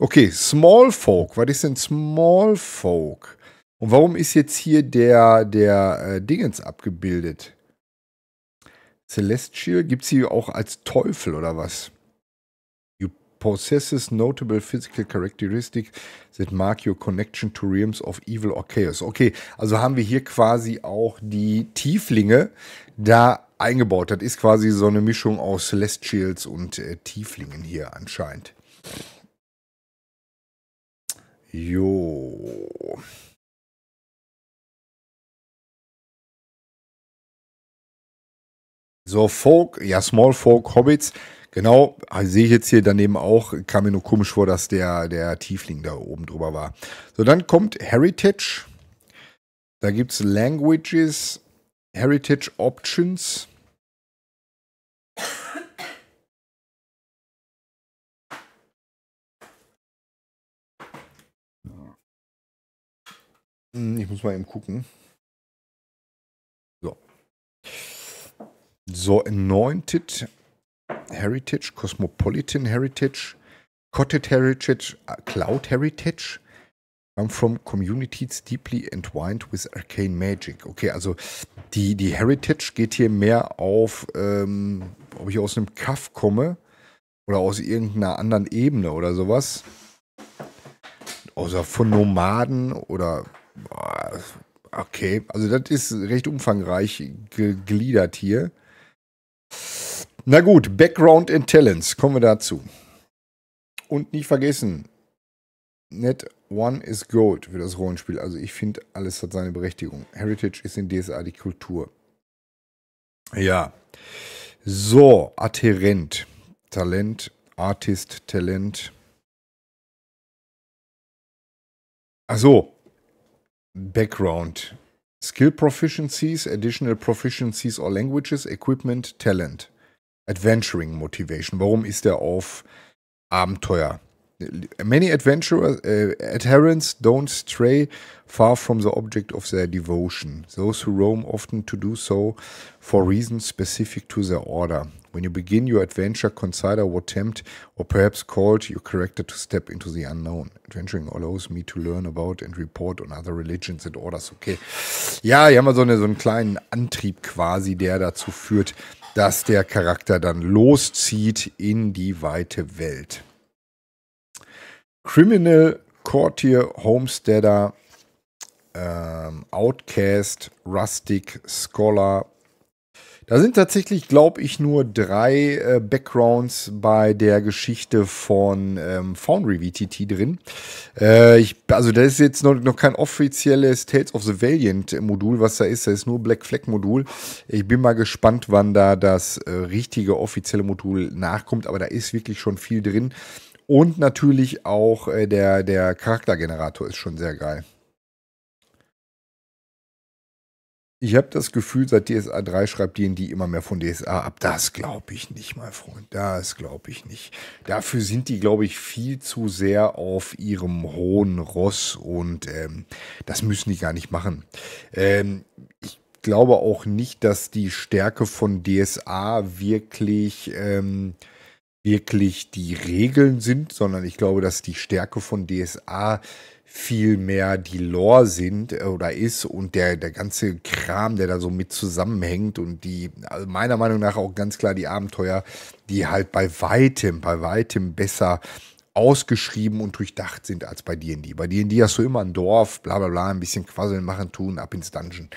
Okay, Small Folk. Was ist denn Small Folk? Und warum ist jetzt hier der, der äh, Dingens abgebildet? Celestial gibt es hier auch als Teufel oder was? You possesses notable physical characteristics that mark your connection to realms of evil or chaos. Okay, also haben wir hier quasi auch die Tieflinge da eingebaut. Das ist quasi so eine Mischung aus Celestials und äh, Tieflingen hier anscheinend. Jo. So, Folk, ja, Small Folk Hobbits. Genau, also sehe ich jetzt hier daneben auch, kam mir nur komisch vor, dass der, der Tiefling da oben drüber war. So, dann kommt Heritage. Da gibt es Languages, Heritage Options. Hm, ich muss mal eben gucken. So, Anointed Heritage, Cosmopolitan Heritage, Cotted Heritage, äh, Cloud Heritage. I'm from communities deeply entwined with arcane magic. Okay, also die, die Heritage geht hier mehr auf, ähm, ob ich aus einem Kaff komme oder aus irgendeiner anderen Ebene oder sowas. Außer von Nomaden oder. Okay, also das ist recht umfangreich gegliedert hier. Na gut, Background and Talents, kommen wir dazu. Und nicht vergessen, Net One is Gold für das Rollenspiel. Also ich finde, alles hat seine Berechtigung. Heritage ist in DSA die Kultur. Ja. So, adherent. Talent, Artist, Talent. Achso. Background. skill proficiencies, additional proficiencies or languages, equipment, talent, adventuring motivation. Warum ist er auf Abenteuer? Many adventurers, uh, adherents don't stray far from the object of their devotion. Those who roam often to do so for reasons specific to their order. When you begin your adventure, consider what tempt or perhaps called your character to step into the unknown. Adventuring allows me to learn about and report on other religions and orders. Okay. Ja, hier haben wir so, eine, so einen kleinen Antrieb quasi, der dazu führt, dass der Charakter dann loszieht in die weite Welt. Criminal, Courtier, Homesteader, ähm, Outcast, Rustic, Scholar, da sind tatsächlich, glaube ich, nur drei äh, Backgrounds bei der Geschichte von ähm, Foundry VTT drin. Äh, ich, also da ist jetzt noch, noch, kein offizielles Tales of the Valiant Modul, was da ist. Da ist nur Black Flag Modul. Ich bin mal gespannt, wann da das äh, richtige offizielle Modul nachkommt. Aber da ist wirklich schon viel drin. Und natürlich auch äh, der, der Charaktergenerator ist schon sehr geil. Ich habe das Gefühl, seit DSA 3 schreibt D&D immer mehr von DSA ab. Das glaube ich nicht, mein Freund. Das glaube ich nicht. Dafür sind die, glaube ich, viel zu sehr auf ihrem hohen Ross und ähm, das müssen die gar nicht machen. Ähm, ich glaube auch nicht, dass die Stärke von DSA wirklich... Ähm, wirklich die Regeln sind, sondern ich glaube, dass die Stärke von DSA viel mehr die Lore sind äh, oder ist und der, der ganze Kram, der da so mit zusammenhängt und die, also meiner Meinung nach auch ganz klar die Abenteuer, die halt bei weitem, bei weitem besser ausgeschrieben und durchdacht sind als bei D&D. Bei D&D hast du immer ein Dorf, bla bla bla, ein bisschen quasseln, machen, tun, ab ins Dungeon.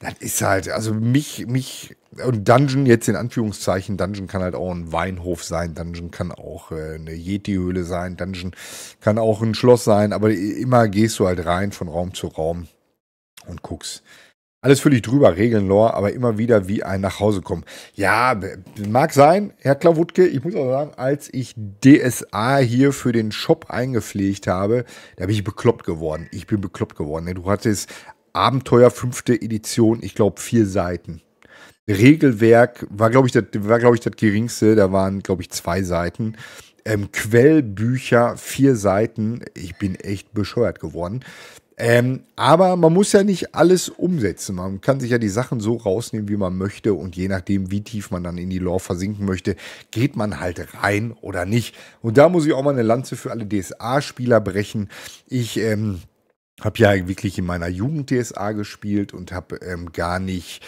Das ist halt, also mich, mich, und Dungeon jetzt in Anführungszeichen, Dungeon kann halt auch ein Weinhof sein, Dungeon kann auch äh, eine Yeti-Höhle sein, Dungeon kann auch ein Schloss sein, aber immer gehst du halt rein von Raum zu Raum und guckst. Alles völlig drüber, Regeln, Lore, aber immer wieder wie ein nach Hause kommen. Ja, mag sein, Herr Klawutke. Ich muss auch sagen, als ich DSA hier für den Shop eingepflegt habe, da bin ich bekloppt geworden. Ich bin bekloppt geworden. Ne? Du hattest Abenteuer fünfte Edition, ich glaube vier Seiten. Regelwerk war, glaube ich, das, war, geringste. Da waren, glaube ich, zwei Seiten. Ähm, Quellbücher, vier Seiten. Ich bin echt bescheuert geworden. Ähm, aber man muss ja nicht alles umsetzen. Man kann sich ja die Sachen so rausnehmen, wie man möchte. Und je nachdem, wie tief man dann in die Lore versinken möchte, geht man halt rein oder nicht. Und da muss ich auch mal eine Lanze für alle DSA-Spieler brechen. Ich ähm, habe ja wirklich in meiner Jugend DSA gespielt und habe ähm, gar nicht.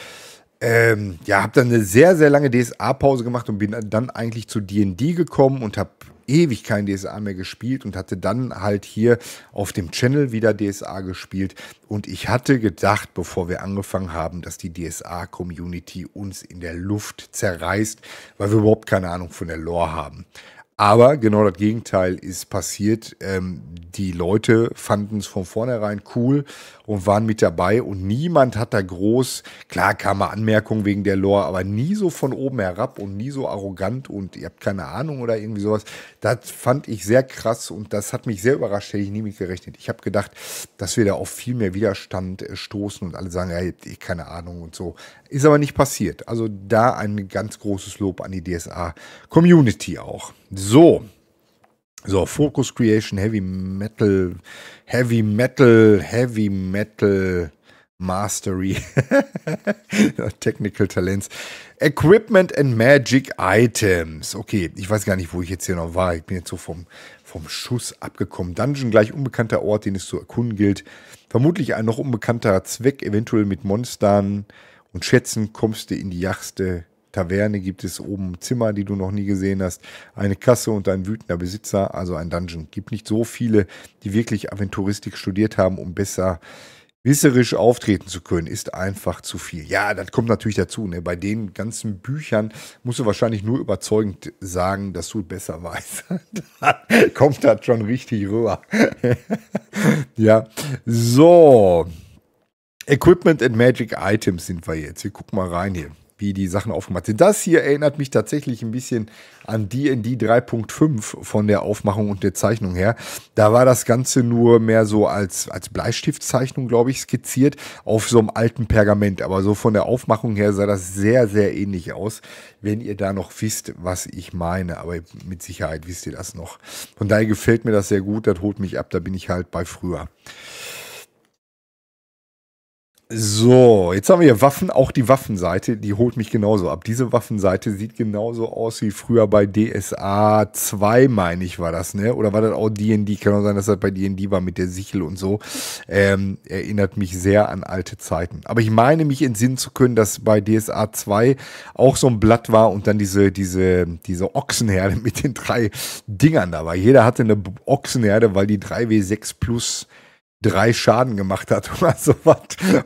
Ähm, ja, habe dann eine sehr, sehr lange DSA-Pause gemacht und bin dann eigentlich zu D&D gekommen und habe ewig kein DSA mehr gespielt und hatte dann halt hier auf dem Channel wieder DSA gespielt. Und ich hatte gedacht, bevor wir angefangen haben, dass die DSA-Community uns in der Luft zerreißt, weil wir überhaupt keine Ahnung von der Lore haben. Aber genau das Gegenteil ist passiert. Ähm, die Leute fanden es von vornherein cool und waren mit dabei und niemand hat da groß, klar kam mal Anmerkungen wegen der Lore, aber nie so von oben herab und nie so arrogant und ihr habt keine Ahnung oder irgendwie sowas. Das fand ich sehr krass und das hat mich sehr überrascht, hätte ich nie mit gerechnet. Ich habe gedacht, dass wir da auf viel mehr Widerstand äh, stoßen und alle sagen, ja, ich habt eh keine Ahnung und so. Ist aber nicht passiert. Also da ein ganz großes Lob an die DSA-Community auch. So. So, Focus Creation, Heavy Metal, Heavy Metal, Heavy Metal Mastery, [LAUGHS] Technical Talents, Equipment and Magic Items. Okay, ich weiß gar nicht, wo ich jetzt hier noch war. Ich bin jetzt so vom, vom Schuss abgekommen. Dungeon gleich unbekannter Ort, den es zu erkunden gilt. Vermutlich ein noch unbekannter Zweck, eventuell mit Monstern und Schätzen kommst du in die Jachste. Taverne gibt es oben Zimmer, die du noch nie gesehen hast, eine Kasse und ein wütender Besitzer, also ein Dungeon. Gibt nicht so viele, die wirklich Aventuristik studiert haben, um besser wisserisch auftreten zu können, ist einfach zu viel. Ja, das kommt natürlich dazu. Ne? Bei den ganzen Büchern musst du wahrscheinlich nur überzeugend sagen, dass du besser weißt. [LAUGHS] dann kommt das schon richtig rüber. [LAUGHS] ja, so. Equipment and Magic Items sind wir jetzt. Wir gucken mal rein hier wie die Sachen aufgemacht sind. Das hier erinnert mich tatsächlich ein bisschen an D&D 3.5 von der Aufmachung und der Zeichnung her. Da war das Ganze nur mehr so als, als Bleistiftzeichnung, glaube ich, skizziert auf so einem alten Pergament. Aber so von der Aufmachung her sah das sehr, sehr ähnlich aus, wenn ihr da noch wisst, was ich meine. Aber mit Sicherheit wisst ihr das noch. Von daher gefällt mir das sehr gut, das holt mich ab, da bin ich halt bei früher. So, jetzt haben wir hier Waffen, auch die Waffenseite, die holt mich genauso ab. Diese Waffenseite sieht genauso aus wie früher bei DSA 2, meine ich, war das, ne? Oder war das auch D&D? Kann auch sein, dass das bei D&D war mit der Sichel und so. Ähm, erinnert mich sehr an alte Zeiten. Aber ich meine, mich entsinnen zu können, dass bei DSA 2 auch so ein Blatt war und dann diese, diese, diese Ochsenherde mit den drei Dingern da war. Jeder hatte eine Ochsenherde, weil die 3W6 plus drei Schaden gemacht hat [LAUGHS] oder sowas.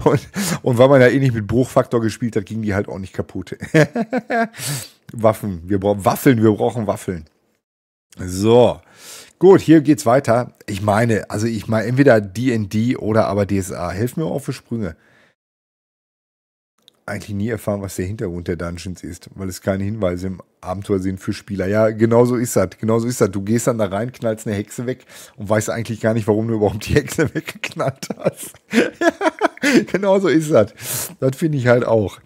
Und, und weil man ja eh nicht mit Bruchfaktor gespielt hat, ging die halt auch nicht kaputt. [LAUGHS] Waffen, wir brauchen Waffeln, wir brauchen Waffeln. So, gut, hier geht's weiter. Ich meine, also ich meine entweder D&D oder aber DSA. Hilf mir auch für Sprünge eigentlich nie erfahren, was der Hintergrund der Dungeons ist, weil es keine Hinweise im Abenteuer sind für Spieler. Ja, genau so ist das. Genau so ist das. Du gehst dann da rein, knallst eine Hexe weg und weißt eigentlich gar nicht, warum du überhaupt die Hexe [LAUGHS] weggeknallt hast. [LAUGHS] genau so ist das. Das finde ich halt auch.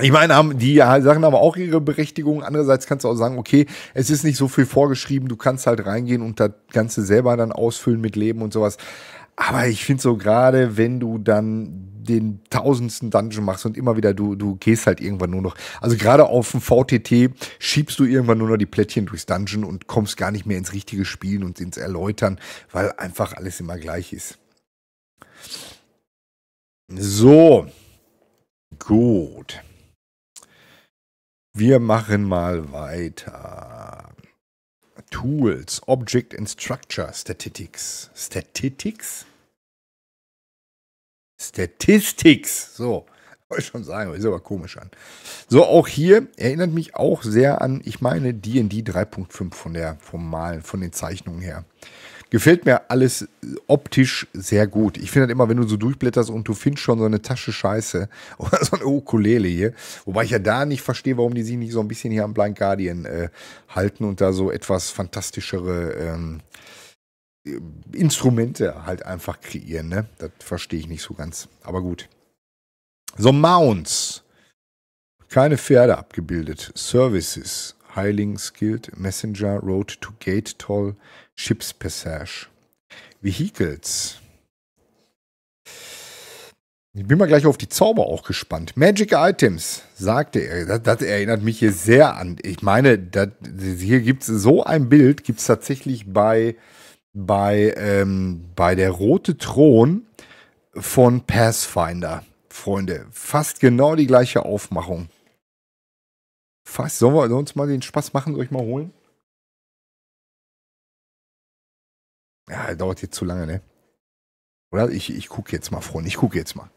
Ich meine, die Sachen haben auch ihre Berechtigung. Andererseits kannst du auch sagen, okay, es ist nicht so viel vorgeschrieben. Du kannst halt reingehen und das Ganze selber dann ausfüllen mit Leben und sowas. Aber ich finde so gerade, wenn du dann den tausendsten Dungeon machst und immer wieder, du, du gehst halt irgendwann nur noch. Also gerade auf dem VTT schiebst du irgendwann nur noch die Plättchen durchs Dungeon und kommst gar nicht mehr ins richtige Spielen und ins Erläutern, weil einfach alles immer gleich ist. So. Gut. Wir machen mal weiter. Tools, Object and Structure Statistics. Statistics? Statistics. So, wollte ich schon sagen, ist aber komisch an. So, auch hier erinnert mich auch sehr an, ich meine, DD 3.5 von der vom Malen, von den Zeichnungen her. Gefällt mir alles optisch sehr gut. Ich finde halt immer, wenn du so durchblätterst und du findest schon so eine Tasche Scheiße [LAUGHS] oder so eine Ukulele hier. Wobei ich ja da nicht verstehe, warum die sich nicht so ein bisschen hier am Blind Guardian äh, halten und da so etwas fantastischere ähm, Instrumente halt einfach kreieren. Ne? Das verstehe ich nicht so ganz. Aber gut. So, Mounts. Keine Pferde abgebildet. Services. Heilings Guild, Messenger, Road to Gate Toll, Ships Passage. Vehicles. Ich bin mal gleich auf die Zauber auch gespannt. Magic Items, sagte er. Das, das erinnert mich hier sehr an. Ich meine, das, hier gibt es so ein Bild, gibt es tatsächlich bei bei, ähm, bei der Rote Thron von Pathfinder, Freunde. Fast genau die gleiche Aufmachung. Fast. Sollen wir uns mal den Spaß machen, euch mal holen? Ja, dauert jetzt zu lange, ne? Oder? Ich, ich gucke jetzt mal, Freunde. Ich gucke jetzt mal.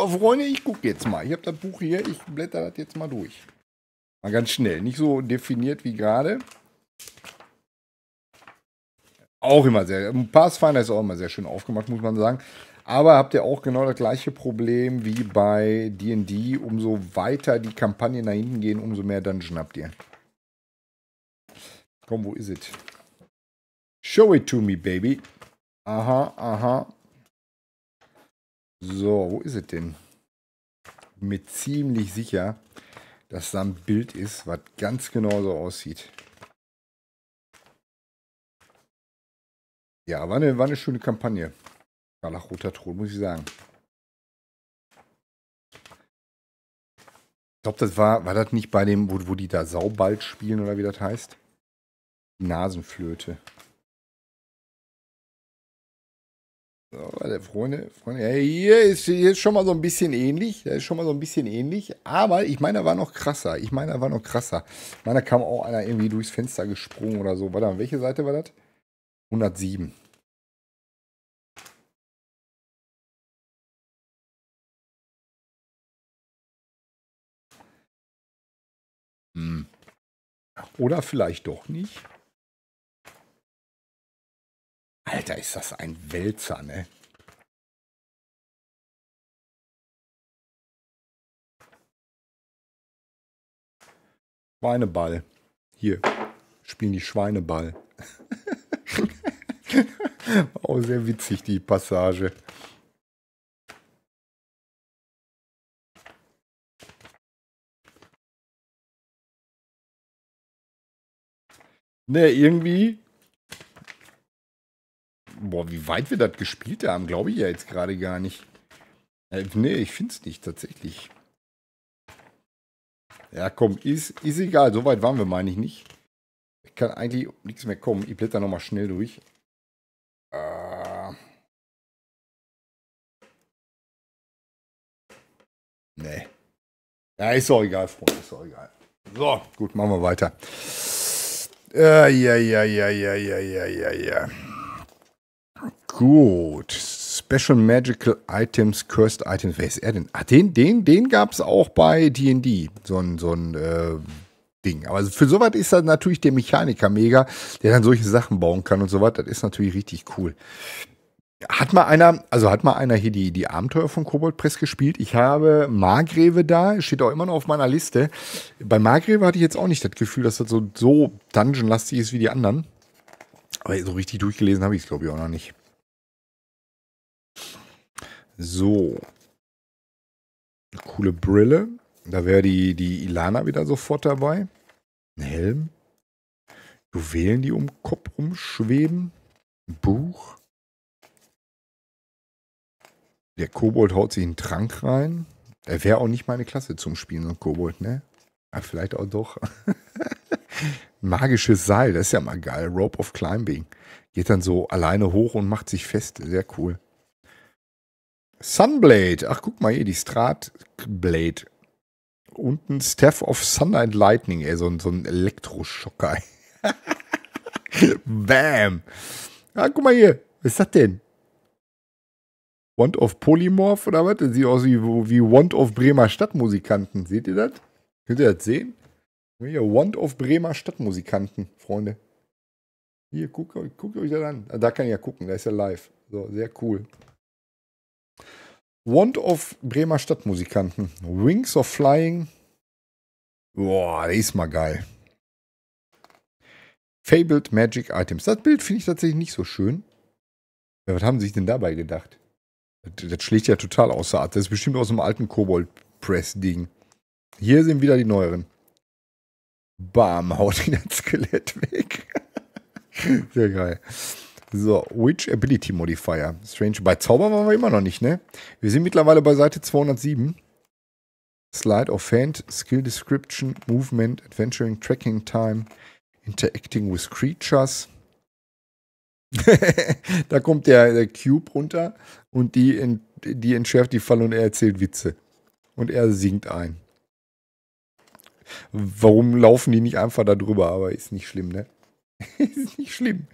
Oh, Freunde, ich gucke jetzt mal. Ich habe das Buch hier, ich blätter das jetzt mal durch. Mal ganz schnell, nicht so definiert wie gerade. Auch immer sehr, Pathfinder ist auch immer sehr schön aufgemacht, muss man sagen. Aber habt ihr auch genau das gleiche Problem wie bei D&D. Umso weiter die Kampagnen nach hinten gehen, umso mehr Dungeon habt ihr. Komm, wo ist es? Show it to me, baby. Aha, aha. So, wo ist es denn? Mir ziemlich sicher, dass da ein Bild ist, was ganz genau so aussieht. Ja, war eine, war eine schöne Kampagne. Karlach Roter Thron, muss ich sagen. Ich glaube, das war, war das nicht bei dem, wo, wo die da Saubald spielen oder wie das heißt? Die Nasenflöte. So, warte, Freunde, Freunde. Ja, hier, ist, hier schon mal so ein bisschen ähnlich. Da ist schon mal so ein bisschen ähnlich. Aber ich meine, er war noch krasser. Ich meine, er war noch krasser. Ich meine, da kam auch einer irgendwie durchs Fenster gesprungen oder so. Warte an welche Seite war das? 107. Hm. Oder vielleicht doch nicht. Alter, ist das ein Wälzer, ne? Schweineball. Hier spielen die Schweineball. [LAUGHS] oh, sehr witzig, die Passage. Ne, irgendwie boah, wie weit wir das gespielt haben, glaube ich ja jetzt gerade gar nicht. Äh, nee, ich finde es nicht tatsächlich. Ja, komm, ist, ist egal. So weit waren wir, meine ich nicht. Ich kann eigentlich nichts mehr kommen. Ich blätter nochmal schnell durch. Äh. Nee. Ja, ist doch egal, Freunde, ist doch egal. So, gut, machen wir weiter. Äh, ja, ja, ja, ja, ja, ja, ja, ja, ja. Gut. Special Magical Items, Cursed Items. Wer ist er denn? Ah, den, den, den gab es auch bei DD. So ein, so ein äh, Ding. Aber also für sowas ist dann natürlich der Mechaniker mega, der dann solche Sachen bauen kann und sowas. Das ist natürlich richtig cool. Hat mal einer, also hat mal einer hier die, die Abenteuer von Kobold Press gespielt? Ich habe Margreve da, steht auch immer noch auf meiner Liste. Bei Margreve hatte ich jetzt auch nicht das Gefühl, dass das so, so dungeon-lastig ist wie die anderen. Aber so richtig durchgelesen habe ich es, glaube ich, auch noch nicht. So. Eine coole Brille. Da wäre die, die Ilana wieder sofort dabei. Ein Helm. Juwelen, die um Kopf rumschweben. Ein Buch. Der Kobold haut sich einen Trank rein. Er wäre auch nicht meine Klasse zum Spielen, so ein Kobold, ne? Ach, vielleicht auch doch. [LAUGHS] magisches Seil. Das ist ja mal geil. Rope of Climbing. Geht dann so alleine hoch und macht sich fest. Sehr cool. Sunblade. Ach, guck mal hier, die Stratblade. Unten Staff of Sun and Lightning. Ey, so, so ein Elektroschocker. [LAUGHS] Bam. Ah, guck mal hier. Was ist das denn? Wand of Polymorph oder was? Das sieht aus wie, wie Want of Bremer Stadtmusikanten. Seht ihr das? Könnt ihr das sehen? Hier, Wand of Bremer Stadtmusikanten, Freunde. Hier, guckt, guckt euch das an. Ah, da kann ich ja gucken, da ist ja live. So, sehr cool. Wand of Bremer Stadtmusikanten. Wings of Flying. Boah, der ist mal geil. Fabled Magic Items. Das Bild finde ich tatsächlich nicht so schön. Ja, was haben sie sich denn dabei gedacht? Das, das schlägt ja total außer Art. Das ist bestimmt aus einem alten Kobold-Press-Ding. Hier sind wieder die neueren. Bam, haut ihn ein Skelett weg. [LAUGHS] Sehr geil. So, Witch Ability Modifier. Strange. Bei Zauber waren wir immer noch nicht, ne? Wir sind mittlerweile bei Seite 207. Slide of Hand, Skill Description, Movement, Adventuring, Tracking Time, Interacting with Creatures. [LAUGHS] da kommt der, der, Cube runter und die, die entschärft die Falle und er erzählt Witze. Und er singt ein. Warum laufen die nicht einfach da drüber? Aber ist nicht schlimm, ne? [LAUGHS] ist nicht schlimm.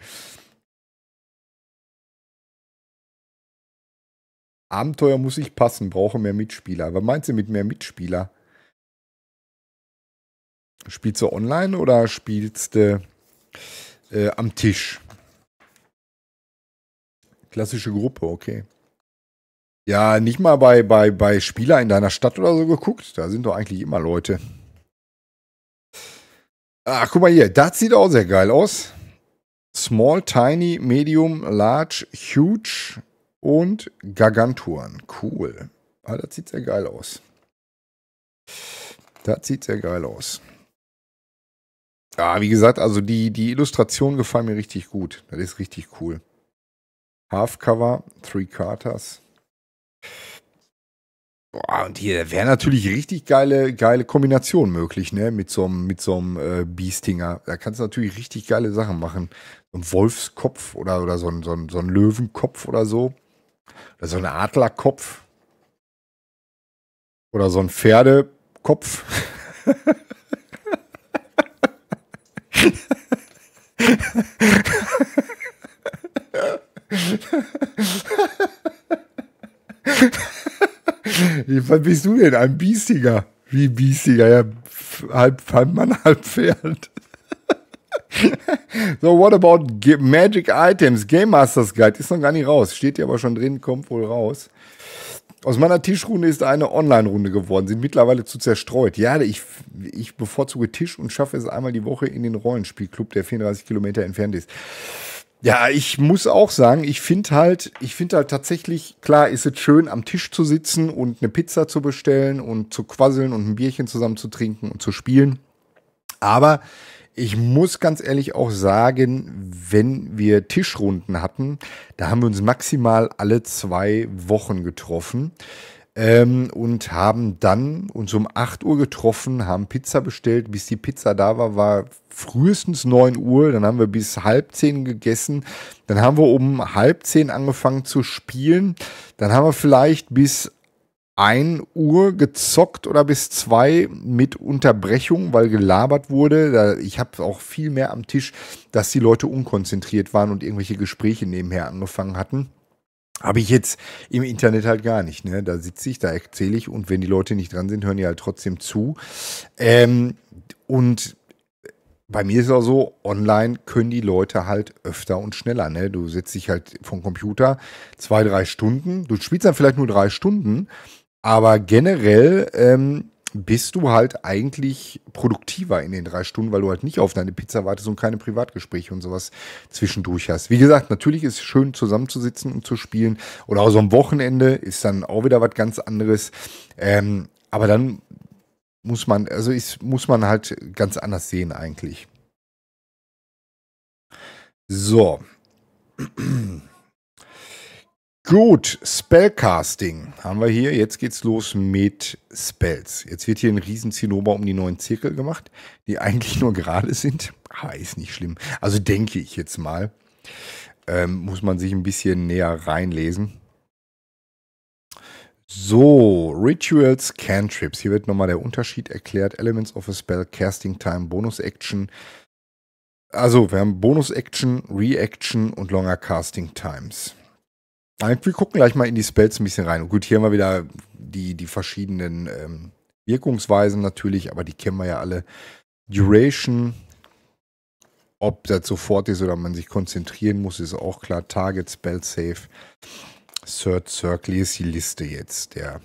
Abenteuer muss ich passen, brauche mehr Mitspieler. Was meinst du mit mehr Mitspieler? Spielst du online oder spielst du äh, am Tisch? Klassische Gruppe, okay. Ja, nicht mal bei, bei, bei Spieler in deiner Stadt oder so geguckt. Da sind doch eigentlich immer Leute. Ach, guck mal hier, das sieht auch sehr geil aus. Small, Tiny, Medium, Large, Huge und Gargantuan. Cool. Ah, das sieht sehr geil aus. Das sieht sehr geil aus. Ah, wie gesagt, also die, die Illustrationen gefallen mir richtig gut. Das ist richtig cool. Halfcover, Three Carters. Boah, und hier wäre natürlich richtig geile, geile Kombination möglich, ne? Mit so einem mit so einem, äh, Biestinger. Da kannst du natürlich richtig geile Sachen machen. So ein Wolfskopf oder, oder so, ein, so, ein, so ein Löwenkopf oder so. Oder so ein Adlerkopf. Oder so ein Pferdekopf. Ha [LAUGHS] Was bist du denn? Ein Biestiger. Wie Biestiger? Ja, halb, [LAUGHS] halb Mann, halb Pferd. so, what about Magic Items? Game Masters Guide ist noch gar nicht raus. Steht hier aber schon drin, kommt wohl raus. Aus meiner Tischrunde ist eine Online-Runde geworden, sind mittlerweile zu zerstreut. Ja, ich, ich bevorzuge Tisch und schaffe es einmal die Woche in den Rollenspielclub, der 34 Kilometer entfernt ist. Ja, ich muss auch sagen, ich finde halt, ich finde halt tatsächlich, klar ist es schön, am Tisch zu sitzen und eine Pizza zu bestellen und zu quasseln und ein Bierchen zusammen zu trinken und zu spielen. Aber ich muss ganz ehrlich auch sagen, wenn wir Tischrunden hatten, da haben wir uns maximal alle zwei Wochen getroffen. Ähm, und haben dann uns um 8 Uhr getroffen, haben Pizza bestellt. Bis die Pizza da war, war frühestens 9 Uhr. Dann haben wir bis halb 10 gegessen. Dann haben wir um halb 10 angefangen zu spielen. Dann haben wir vielleicht bis 1 Uhr gezockt oder bis 2 mit Unterbrechung, weil gelabert wurde. Ich habe auch viel mehr am Tisch, dass die Leute unkonzentriert waren und irgendwelche Gespräche nebenher angefangen hatten. Habe ich jetzt im Internet halt gar nicht. Ne? Da sitze ich, da erzähle ich und wenn die Leute nicht dran sind, hören die halt trotzdem zu. Ähm, und bei mir ist es auch so, online können die Leute halt öfter und schneller. Ne? Du setzt dich halt vom Computer zwei, drei Stunden. Du spielst dann vielleicht nur drei Stunden, aber generell ähm, bist du halt eigentlich produktiver in den drei Stunden, weil du halt nicht auf deine Pizza wartest und keine Privatgespräche und sowas zwischendurch hast. Wie gesagt, natürlich ist es schön zusammenzusitzen und zu spielen. Oder auch so am Wochenende ist dann auch wieder was ganz anderes. Ähm, aber dann muss man, also ist, muss man halt ganz anders sehen eigentlich. So. [CLEARS THROAT] Gut, Spellcasting haben wir hier. Jetzt geht's los mit Spells. Jetzt wird hier ein Zinnober um die neuen Zirkel gemacht, die [LAUGHS] eigentlich nur gerade sind. Ah, ist nicht schlimm. Also denke ich jetzt mal. Ähm, muss man sich ein bisschen näher reinlesen. So, Rituals, Cantrips. Hier wird nochmal der Unterschied erklärt. Elements of a Spell, Casting Time, Bonus Action. Also, wir haben Bonus Action, Reaction und Longer Casting Times. Wir gucken gleich mal in die Spells ein bisschen rein. Und gut, hier haben wir wieder die, die verschiedenen ähm, Wirkungsweisen natürlich, aber die kennen wir ja alle. Duration, ob das sofort ist oder man sich konzentrieren muss, ist auch klar. Target, Spell, Safe. Third Circle hier ist die Liste jetzt, der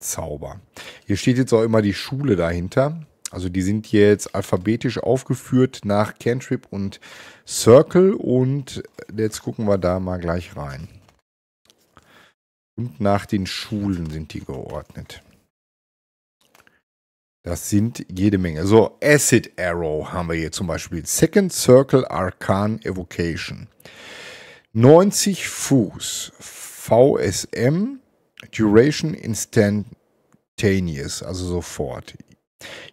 Zauber. Hier steht jetzt auch immer die Schule dahinter. Also die sind jetzt alphabetisch aufgeführt nach Cantrip und Circle und jetzt gucken wir da mal gleich rein. Und nach den Schulen sind die geordnet. Das sind jede Menge. So, Acid Arrow haben wir hier zum Beispiel. Second Circle Arcane Evocation. 90 Fuß. VSM. Duration Instantaneous, also sofort.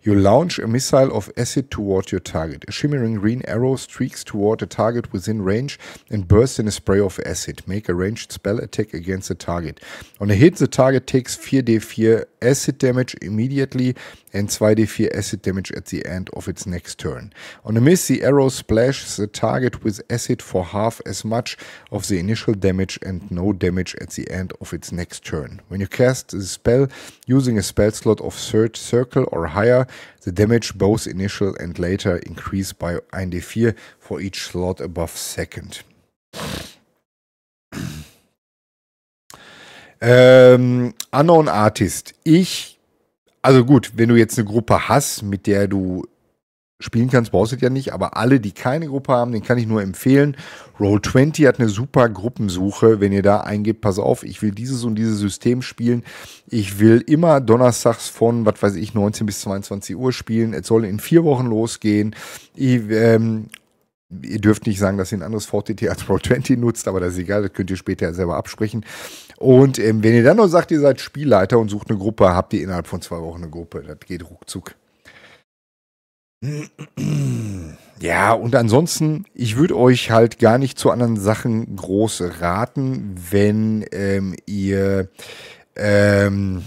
You launch a missile of acid toward your target. A shimmering green arrow streaks toward a target within range and bursts in a spray of acid. Make a ranged spell attack against the target. On a hit, the target takes 4d4 acid damage immediately and 2d4 acid damage at the end of its next turn. On a miss, the arrow splashes the target with acid for half as much of the initial damage and no damage at the end of its next turn. When you cast the spell using a spell slot of third circle or higher, the damage both initial and later increase by 1d4 for each slot above second. Ähm, Unknown Artist. Ich, also gut, wenn du jetzt eine Gruppe hast, mit der du spielen kannst, brauchst du ja nicht, aber alle, die keine Gruppe haben, den kann ich nur empfehlen. Roll20 hat eine super Gruppensuche, wenn ihr da eingebt, pass auf, ich will dieses und dieses System spielen. Ich will immer donnerstags von, was weiß ich, 19 bis 22 Uhr spielen. Es soll in vier Wochen losgehen. Ich, ähm, ihr dürft nicht sagen, dass ihr ein anderes VTT als Roll20 nutzt, aber das ist egal, das könnt ihr später selber absprechen. Und ähm, wenn ihr dann noch sagt, ihr seid Spielleiter und sucht eine Gruppe, habt ihr innerhalb von zwei Wochen eine Gruppe. Das geht ruckzuck. Ja, und ansonsten, ich würde euch halt gar nicht zu anderen Sachen groß raten, wenn ähm, ihr, ähm,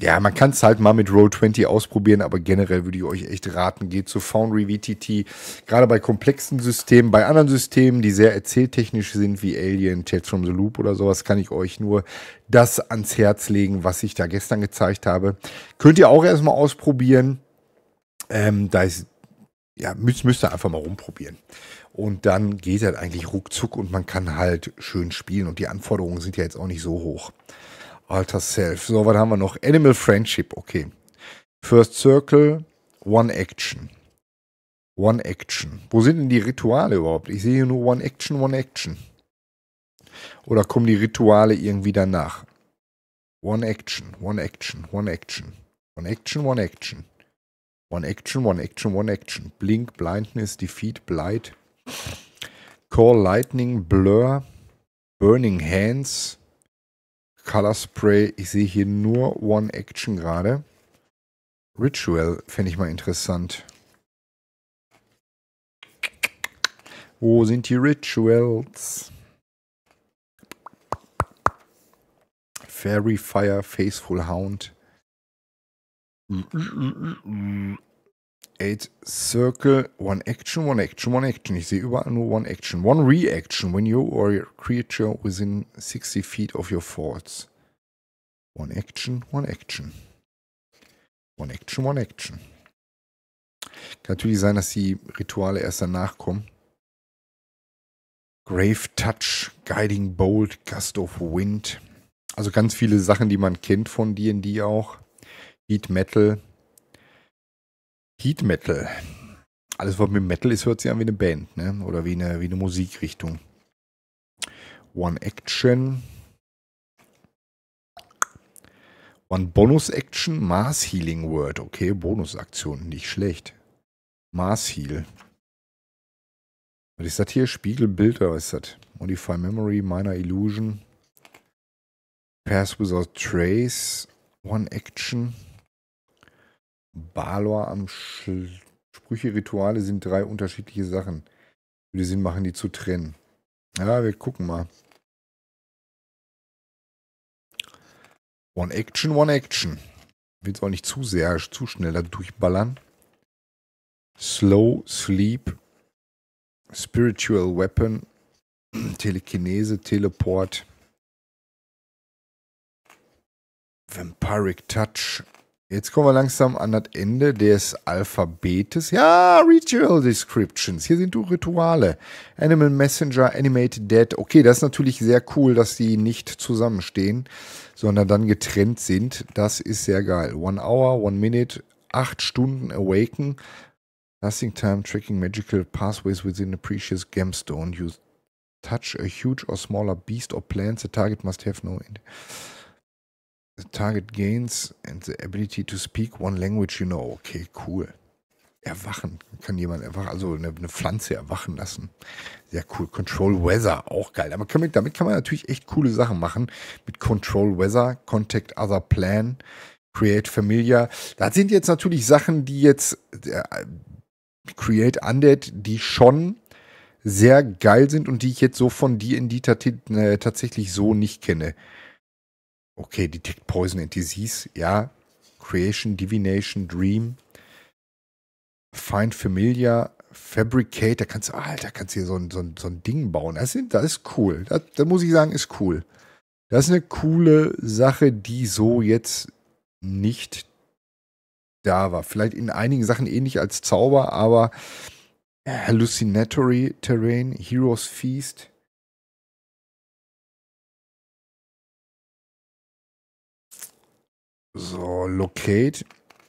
ja, man kann es halt mal mit Roll20 ausprobieren, aber generell würde ich euch echt raten, geht zu Foundry VTT, gerade bei komplexen Systemen, bei anderen Systemen, die sehr erzähltechnisch sind, wie Alien, Tales from the Loop oder sowas, kann ich euch nur das ans Herz legen, was ich da gestern gezeigt habe. Könnt ihr auch erstmal ausprobieren ähm, da ist, ja, müsst, müsst ihr einfach mal rumprobieren. Und dann geht das eigentlich ruckzuck und man kann halt schön spielen. Und die Anforderungen sind ja jetzt auch nicht so hoch. Alter Self. So, was haben wir noch? Animal Friendship, okay. First Circle, One Action. One Action. Wo sind denn die Rituale überhaupt? Ich sehe hier nur One Action, One Action. Oder kommen die Rituale irgendwie danach? One Action, One Action, One Action. One Action, One Action. One Action, One Action, One Action. Blink, Blindness, Defeat, Blight. Call, Lightning, Blur, Burning Hands, Color Spray. Ich sehe hier nur One Action gerade. Ritual fände ich mal interessant. Wo sind die Rituals? Fairy Fire, Faithful Hound. Eight Circle, One Action, One Action, One Action. Ich sehe überall nur One Action. One Reaction, when you or your creature within 60 feet of your forts. One Action, One Action. One Action, One Action. Kann natürlich sein, dass die Rituale erst danach kommen. Grave Touch, Guiding Bolt, Gust of Wind. Also ganz viele Sachen, die man kennt von D&D auch. Heat Metal. Heat Metal. Alles, was mit Metal ist, hört sich an wie eine Band, ne? Oder wie eine, wie eine Musikrichtung. One Action. One Bonus Action, Mars Healing Word. Okay, Bonusaktion, nicht schlecht. Mars Heal. Was ist das hier? Spiegelbild oder was ist das? Modify Memory, Minor Illusion. Pass Without Trace. One Action. Balor am Sch Sprüche-Rituale sind drei unterschiedliche Sachen. Würde Sinn machen, die zu trennen. Ja, wir gucken mal. One Action, One Action. Will es auch nicht zu sehr, zu schnell da durchballern. Slow Sleep, Spiritual Weapon, Telekinese, Teleport, Vampiric Touch, Jetzt kommen wir langsam an das Ende des Alphabetes. Ja, Ritual Descriptions. Hier sind Rituale. Animal Messenger, Animated Dead. Okay, das ist natürlich sehr cool, dass die nicht zusammenstehen, sondern dann getrennt sind. Das ist sehr geil. One Hour, One Minute, acht Stunden Awaken. Lasting Time, Tracking Magical Pathways within a Precious Gemstone. You touch a huge or smaller beast or plant. The target must have no... End. The target gains and the ability to speak one language you know. Okay, cool. Erwachen. Kann jemand erwachen, also eine, eine Pflanze erwachen lassen. Sehr cool. Control Weather, auch geil. Aber kann man, damit kann man natürlich echt coole Sachen machen. Mit Control Weather, Contact Other Plan, Create Familiar. Das sind jetzt natürlich Sachen, die jetzt äh, Create Undead, die schon sehr geil sind und die ich jetzt so von D&D äh, tatsächlich so nicht kenne okay, Detect Poison and Disease, ja. Creation, Divination, Dream. Find Familiar, Fabricate, da kannst du, Alter, kannst du hier so ein, so ein, so ein Ding bauen. Das, sind, das ist cool. Da das muss ich sagen, ist cool. Das ist eine coole Sache, die so jetzt nicht da war. Vielleicht in einigen Sachen ähnlich als Zauber, aber Hallucinatory Terrain, Heroes Feast, So, Locate.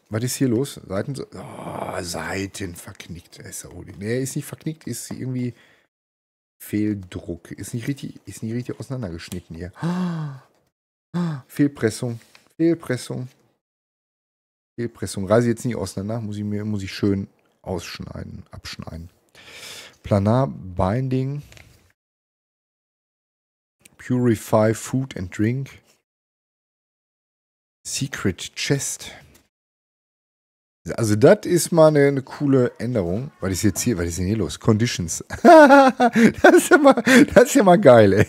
Was ist hier los? Seiten. Oh, Seiten verknickt. Äh, ist nee, ist nicht verknickt, ist irgendwie Fehldruck. Ist nicht richtig, ist nicht richtig auseinandergeschnitten hier. Ah, Fehlpressung. Fehlpressung. Fehlpressung. Reise jetzt nicht auseinander. Muss ich mir, muss ich schön ausschneiden, abschneiden. Planar Binding. Purify Food and Drink. Secret Chest. Also das ist mal eine, eine, coole Änderung. Was ist jetzt hier, was ist denn hier los? Conditions. [LAUGHS] das, ist ja mal, das ist ja mal geil, ey.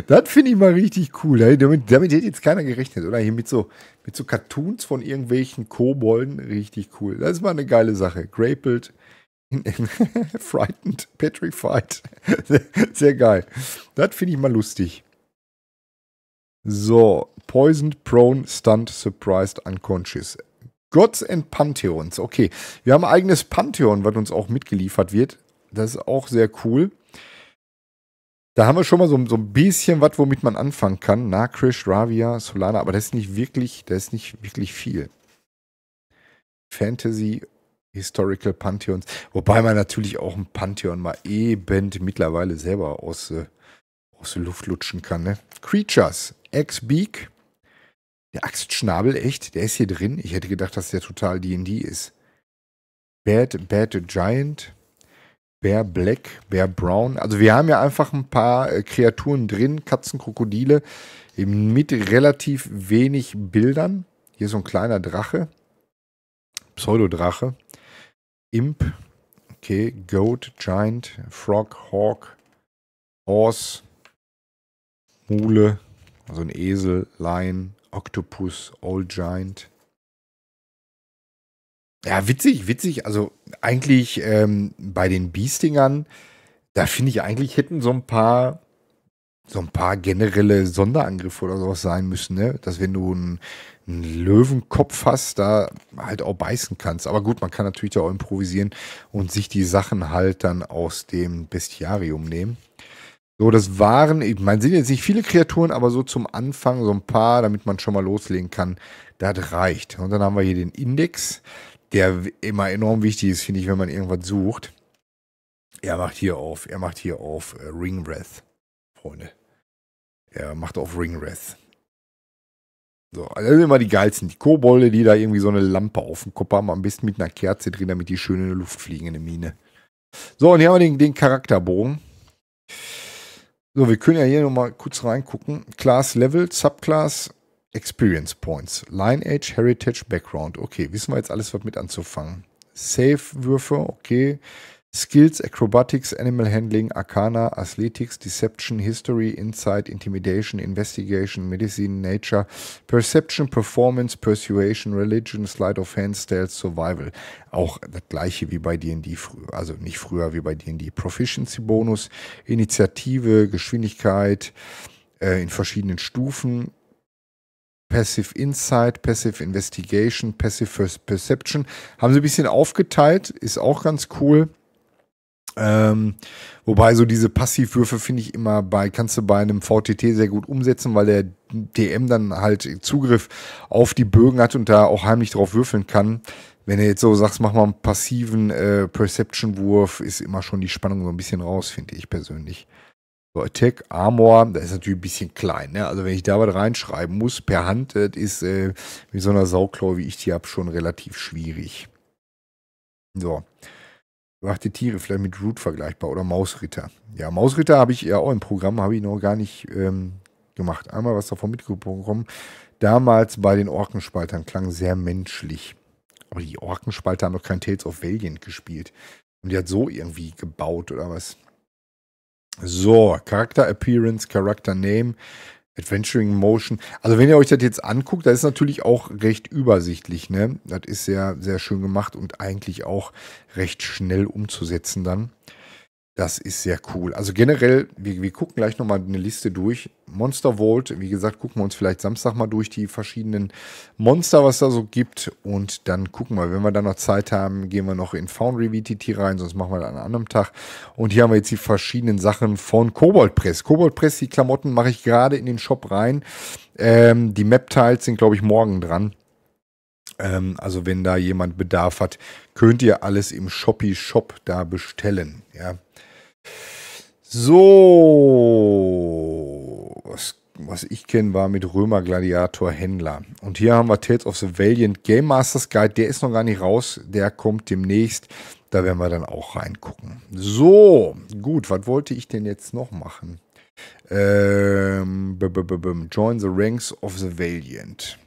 [LAUGHS] das finde ich mal richtig cool. Ey. Damit, damit hätte jetzt keiner gerechnet, oder? Hier mit so, mit so Cartoons von irgendwelchen Kobolden. Richtig cool. Das ist mal eine geile Sache. Grapelt. [LAUGHS] frightened, petrified. sehr geil. Das finde ich mal lustig. So, Poisoned, Prone, Stunned, Surprised, Unconscious. Gods and Pantheons. Okay, wir haben ein eigenes Pantheon, was uns auch mitgeliefert wird. Das ist auch sehr cool. Da haben wir schon mal so, so ein bisschen was, womit man anfangen kann. Nakrish, Ravia, Solana, aber das ist nicht wirklich, das ist nicht wirklich viel. Fantasy Historical Pantheons. Wobei man natürlich auch ein Pantheon mal eben mittlerweile selber aus, äh, aus der Luft lutschen kann. Ne? Creatures, X-Beak, der Axtschnabel, echt? Der ist hier drin? Ich hätte gedacht, dass der total D&D ist. Bad, Bad Giant, Bear Black, Bear Brown. Also wir haben ja einfach ein paar äh, Kreaturen drin, Katzen, Krokodile, mit relativ wenig Bildern. Hier ist so ein kleiner Drache, Pseudodrache, Imp, okay, Goat, Giant, Frog, Hawk, Horse, Mule, also ein Esel, Lion, Octopus, Old Giant. Ja, witzig, witzig. Also eigentlich ähm, bei den Beastingern, da finde ich eigentlich hätten so ein paar so ein paar generelle Sonderangriffe oder sowas sein müssen, ne? Dass wenn du einen, einen, Löwenkopf hast, da halt auch beißen kannst. Aber gut, man kann natürlich da auch improvisieren und sich die Sachen halt dann aus dem Bestiarium nehmen. So, das waren, ich meine, sind jetzt nicht viele Kreaturen, aber so zum Anfang so ein paar, damit man schon mal loslegen kann. Das reicht. Und dann haben wir hier den Index, der immer enorm wichtig ist, finde ich, wenn man irgendwas sucht. Er macht hier auf, er macht hier auf äh, Ring Breath, Freunde. Er macht auf Ring Breath. So, also das sind immer die geilsten. Die Kobolde, die da irgendwie so eine Lampe auf dem Kopf haben, am besten mit einer Kerze drin, damit die schön in der Luft fliegen in der Mine. So, und hier haben wir den, den Charakterbogen. So, wir können ja hier nochmal kurz reingucken. Class Level, Subclass, Experience Points, Lineage, Heritage, Background. Okay, wissen wir jetzt alles, was mit anzufangen. Safe würfe okay. Skills, Acrobatics, Animal Handling, Arcana, Athletics, Deception, History, Insight, Intimidation, Investigation, Medicine, Nature, Perception, Performance, Persuasion, Religion, Slide of Hand, Stealth, Survival. Auch das gleiche wie bei D&D früher, also nicht früher wie bei D&D. Proficiency Bonus, Initiative, Geschwindigkeit äh, in verschiedenen Stufen, Passive Insight, Passive Investigation, Passive First Perception. Haben sie ein bisschen aufgeteilt, ist auch ganz cool. Ähm, wobei so diese Passivwürfe finde ich immer bei, kannst du bei einem VTT sehr gut umsetzen, weil der DM dann halt Zugriff auf die Bögen hat und da auch heimlich drauf würfeln kann. Wenn du jetzt so sagst, mach mal einen passiven äh, Perception-Wurf, ist immer schon die Spannung so ein bisschen raus, finde ich persönlich. So, Attack, Armor, das ist natürlich ein bisschen klein. Ne? Also wenn ich da was reinschreiben muss per Hand, das ist äh, mit so einer Sauklaue, wie ich die habe, schon relativ schwierig. So macht die Tiere vielleicht mit Root vergleichbar oder Mausritter. Ja, Mausritter habe ich ja auch im Programm, habe ich noch gar nicht ähm, gemacht. Einmal was davon mitbekommen. Damals bei den Orkenspaltern klang sehr menschlich. Aber die Orkenspalter haben doch kein Tales of Valiant gespielt. Und die hat so irgendwie gebaut oder was. So, Charakter Appearance, Charakter Name, Adventuring Motion. Also wenn ihr euch das jetzt anguckt, das ist natürlich auch recht übersichtlich. Ne? Das ist sehr, sehr schön gemacht und eigentlich auch recht schnell umzusetzen dann. Das ist sehr cool. Also generell, wir, wir gucken gleich nochmal eine Liste durch. Monster Vault, wie gesagt, gucken wir uns vielleicht Samstag mal durch die verschiedenen Monster, was da so gibt. Und dann gucken wir, wenn wir da noch Zeit haben, gehen wir noch in Foundry VTT rein, sonst machen wir das an einem anderen Tag. Und hier haben wir jetzt die verschiedenen Sachen von Kobold Press. Kobold Press, die Klamotten mache ich gerade in den Shop rein. Ähm, die Map-Tiles sind, glaube ich, morgen dran ähm, also wenn da jemand Bedarf hat, könnt ihr alles im shoppy Shop da bestellen. Ja. So, was, was ich kenne, war mit Römer Gladiator Händler. Und hier haben wir Tales of the Valiant Game Masters Guide. Der ist noch gar nicht raus, der kommt demnächst. Da werden wir dann auch reingucken. So, gut, was wollte ich denn jetzt noch machen? Ähm, join the Ranks of the Valiant.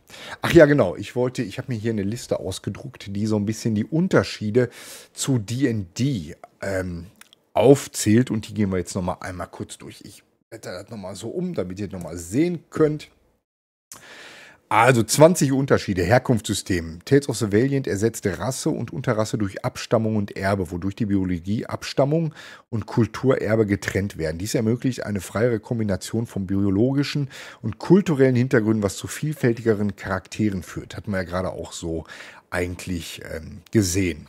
Ach ja, genau. Ich wollte, ich habe mir hier eine Liste ausgedruckt, die so ein bisschen die Unterschiede zu DD ähm, aufzählt und die gehen wir jetzt nochmal einmal kurz durch. Ich blätter das nochmal so um, damit ihr nochmal sehen könnt. Also 20 Unterschiede, Herkunftssystem. Tales of the Valiant ersetzte Rasse und Unterrasse durch Abstammung und Erbe, wodurch die Biologie, Abstammung und Kulturerbe getrennt werden. Dies ermöglicht eine freiere Kombination von biologischen und kulturellen Hintergründen, was zu vielfältigeren Charakteren führt. Hat man ja gerade auch so eigentlich ähm, gesehen.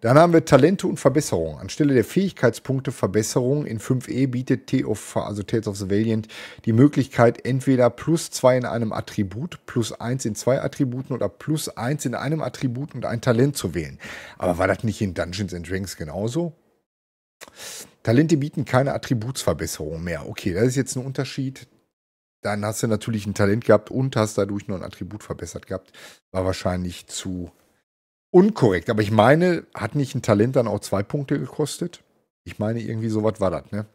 Dann haben wir Talente und Verbesserungen. Anstelle der Fähigkeitspunkte Verbesserungen in 5e bietet T of, also Tales of the Valiant die Möglichkeit, entweder plus 2 in einem Attribut, plus 1 in zwei Attributen oder plus 1 in einem Attribut und ein Talent zu wählen. Aber war das nicht in Dungeons and Dragons genauso? Talente bieten keine Attributsverbesserung mehr. Okay, das ist jetzt ein Unterschied. Dann hast du natürlich ein Talent gehabt und hast dadurch nur ein Attribut verbessert gehabt. War wahrscheinlich zu unkorrekt. Aber ich meine, hat nicht ein Talent dann auch zwei Punkte gekostet? Ich meine, irgendwie sowas war das, ne?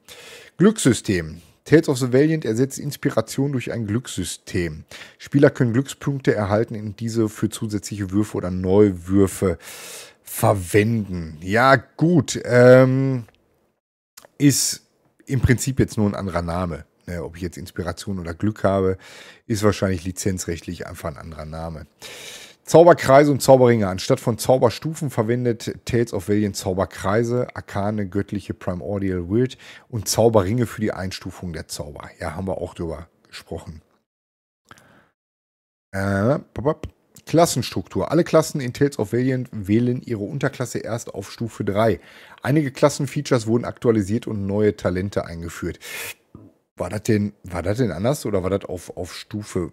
Glückssystem. Tales of the Valiant ersetzt Inspiration durch ein Glückssystem. Spieler können Glückspunkte erhalten und diese für zusätzliche Würfe oder Neuwürfe verwenden. Ja, gut. Ähm, ist im Prinzip jetzt nur ein anderer Name. Ne, ob ich jetzt Inspiration oder Glück habe, ist wahrscheinlich lizenzrechtlich einfach ein anderer Name. Zauberkreise und Zauberringe. Anstatt von Zauberstufen verwendet Tales of Valiant Zauberkreise, Arkane, göttliche, Primordial, Wild und Zauberringe für die Einstufung der Zauber. Ja, haben wir auch drüber gesprochen. Äh, Klassenstruktur. Alle Klassen in Tales of Valiant wählen ihre Unterklasse erst auf Stufe 3. Einige Klassenfeatures wurden aktualisiert und neue Talente eingeführt. War das denn, denn anders oder war das auf, auf Stufe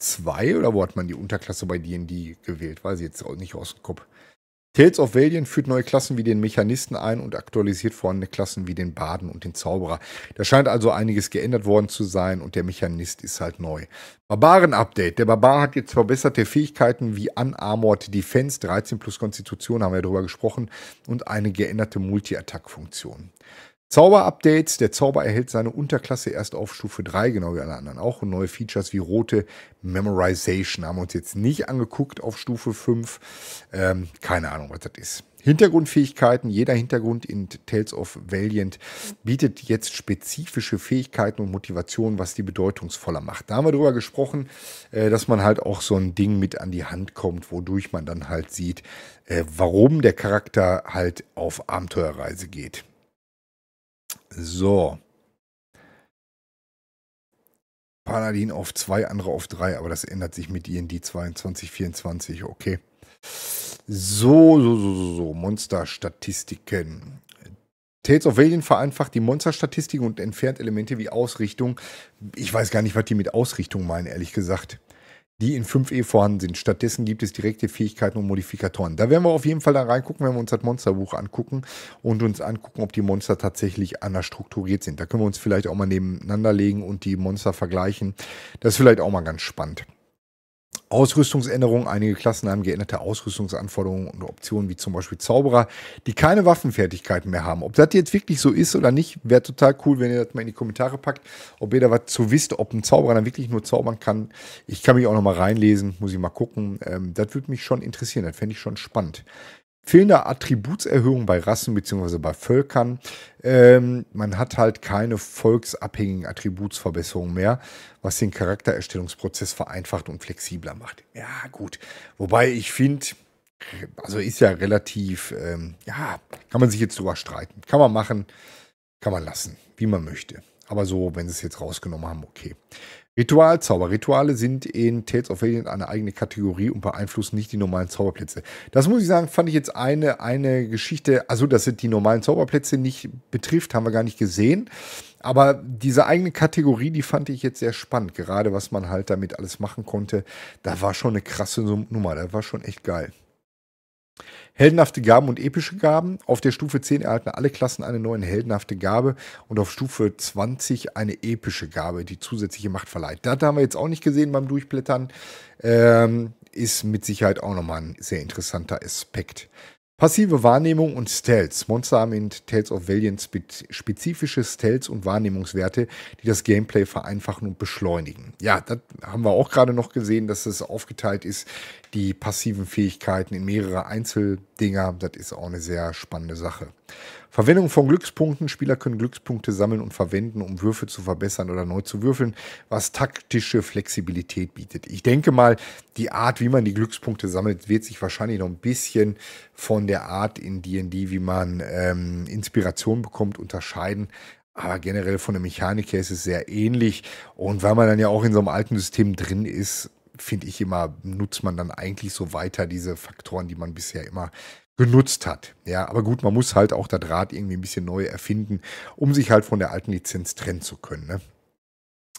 2 oder wo hat man die Unterklasse bei D&D gewählt? Weiß ich jetzt auch nicht aus dem Kopf. Tales of Valiant führt neue Klassen wie den Mechanisten ein und aktualisiert vorhandene Klassen wie den Baden und den Zauberer. Da scheint also einiges geändert worden zu sein und der Mechanist ist halt neu. Barbaren-Update. Der Barbar hat jetzt verbesserte Fähigkeiten wie Unarmored Defense, 13 plus Konstitution, haben wir darüber gesprochen, und eine geänderte Multi-Attack-Funktion. Zauber-Updates. Der Zauber erhält seine Unterklasse erst auf Stufe 3, genau wie alle anderen auch. Und neue Features wie rote Memorization haben wir uns jetzt nicht angeguckt auf Stufe 5. Ähm, keine Ahnung, was das ist. Hintergrundfähigkeiten. Jeder Hintergrund in Tales of Valiant bietet jetzt spezifische Fähigkeiten und Motivationen, was die bedeutungsvoller macht. Da haben wir drüber gesprochen, äh, dass man halt auch so ein Ding mit an die Hand kommt, wodurch man dann halt sieht, äh, warum der Charakter halt auf Abenteuerreise geht. So. Paladin auf 2, andere auf 3, aber das ändert sich mit D&D 22, 24, okay. So, so, so, so, so, Monsterstatistiken. Tales of Alien vereinfacht die Monsterstatistiken und entfernt Elemente wie Ausrichtung. Ich weiß gar nicht, was die mit Ausrichtung meinen, ehrlich gesagt die in 5e vorhanden sind. Stattdessen gibt es direkte Fähigkeiten und Modifikatoren. Da werden wir auf jeden Fall da reingucken, wenn wir uns das Monsterbuch angucken und uns angucken, ob die Monster tatsächlich anders strukturiert sind. Da können wir uns vielleicht auch mal nebeneinander legen und die Monster vergleichen. Das ist vielleicht auch mal ganz spannend. Ausrüstungsänderungen. Einige Klassen haben geänderte Ausrüstungsanforderungen und Optionen, wie zum Beispiel Zauberer, die keine Waffenfertigkeiten mehr haben. Ob das jetzt wirklich so ist oder nicht, wäre total cool, wenn ihr das mal in die Kommentare packt, ob ihr da was zu wisst, ob ein Zauberer dann wirklich nur zaubern kann. Ich kann mich auch noch mal reinlesen, muss ich mal gucken. Ähm, das würde mich schon interessieren, das fände ich schon spannend fehlende Attributserhöhung bei Rassen bzw. bei Völkern. Ähm, man hat halt keine volksabhängigen Attributsverbesserungen mehr, was den Charaktererstellungsprozess vereinfacht und flexibler macht. Ja, gut. Wobei ich finde, also ist ja relativ, ähm, ja, kann man sich jetzt drüber streiten. Kann man machen, kann man lassen, wie man möchte. Aber so, wenn sie es jetzt rausgenommen haben, okay. Ritualzauber. Rituale sind in Tales of Alien eine eigene Kategorie und beeinflussen nicht die normalen Zauberplätze. Das muss ich sagen, fand ich jetzt eine, eine Geschichte, also dass es die normalen Zauberplätze nicht betrifft, haben wir gar nicht gesehen. Aber diese eigene Kategorie, die fand ich jetzt sehr spannend, gerade was man halt damit alles machen konnte. Da war schon eine krasse Nummer, da war schon echt geil. Heldenhafte Gaben und epische Gaben. Auf der Stufe 10 erhalten alle Klassen eine neue heldenhafte Gabe und auf Stufe 20 eine epische Gabe, die zusätzliche Macht verleiht. Das haben wir jetzt auch nicht gesehen beim Durchblättern. Ähm, ist mit Sicherheit auch nochmal ein sehr interessanter Aspekt. Passive Wahrnehmung und Stealth. Monster haben in Tales of Valiant spezifische Stealth- und Wahrnehmungswerte, die das Gameplay vereinfachen und beschleunigen. Ja, das haben wir auch gerade noch gesehen, dass es aufgeteilt ist, die passiven Fähigkeiten in mehrere Einzeldinger. Das ist auch eine sehr spannende Sache. Verwendung von Glückspunkten. Spieler können Glückspunkte sammeln und verwenden, um Würfe zu verbessern oder neu zu würfeln, was taktische Flexibilität bietet. Ich denke mal, die Art, wie man die Glückspunkte sammelt, wird sich wahrscheinlich noch ein bisschen von der Art in D&D, wie man ähm, Inspiration bekommt, unterscheiden. Aber generell von der Mechanik her ist es sehr ähnlich. Und weil man dann ja auch in so einem alten System drin ist, finde ich immer, nutzt man dann eigentlich so weiter diese Faktoren, die man bisher immer genutzt hat. Ja, aber gut, man muss halt auch das Rad irgendwie ein bisschen neu erfinden, um sich halt von der alten Lizenz trennen zu können. Ne?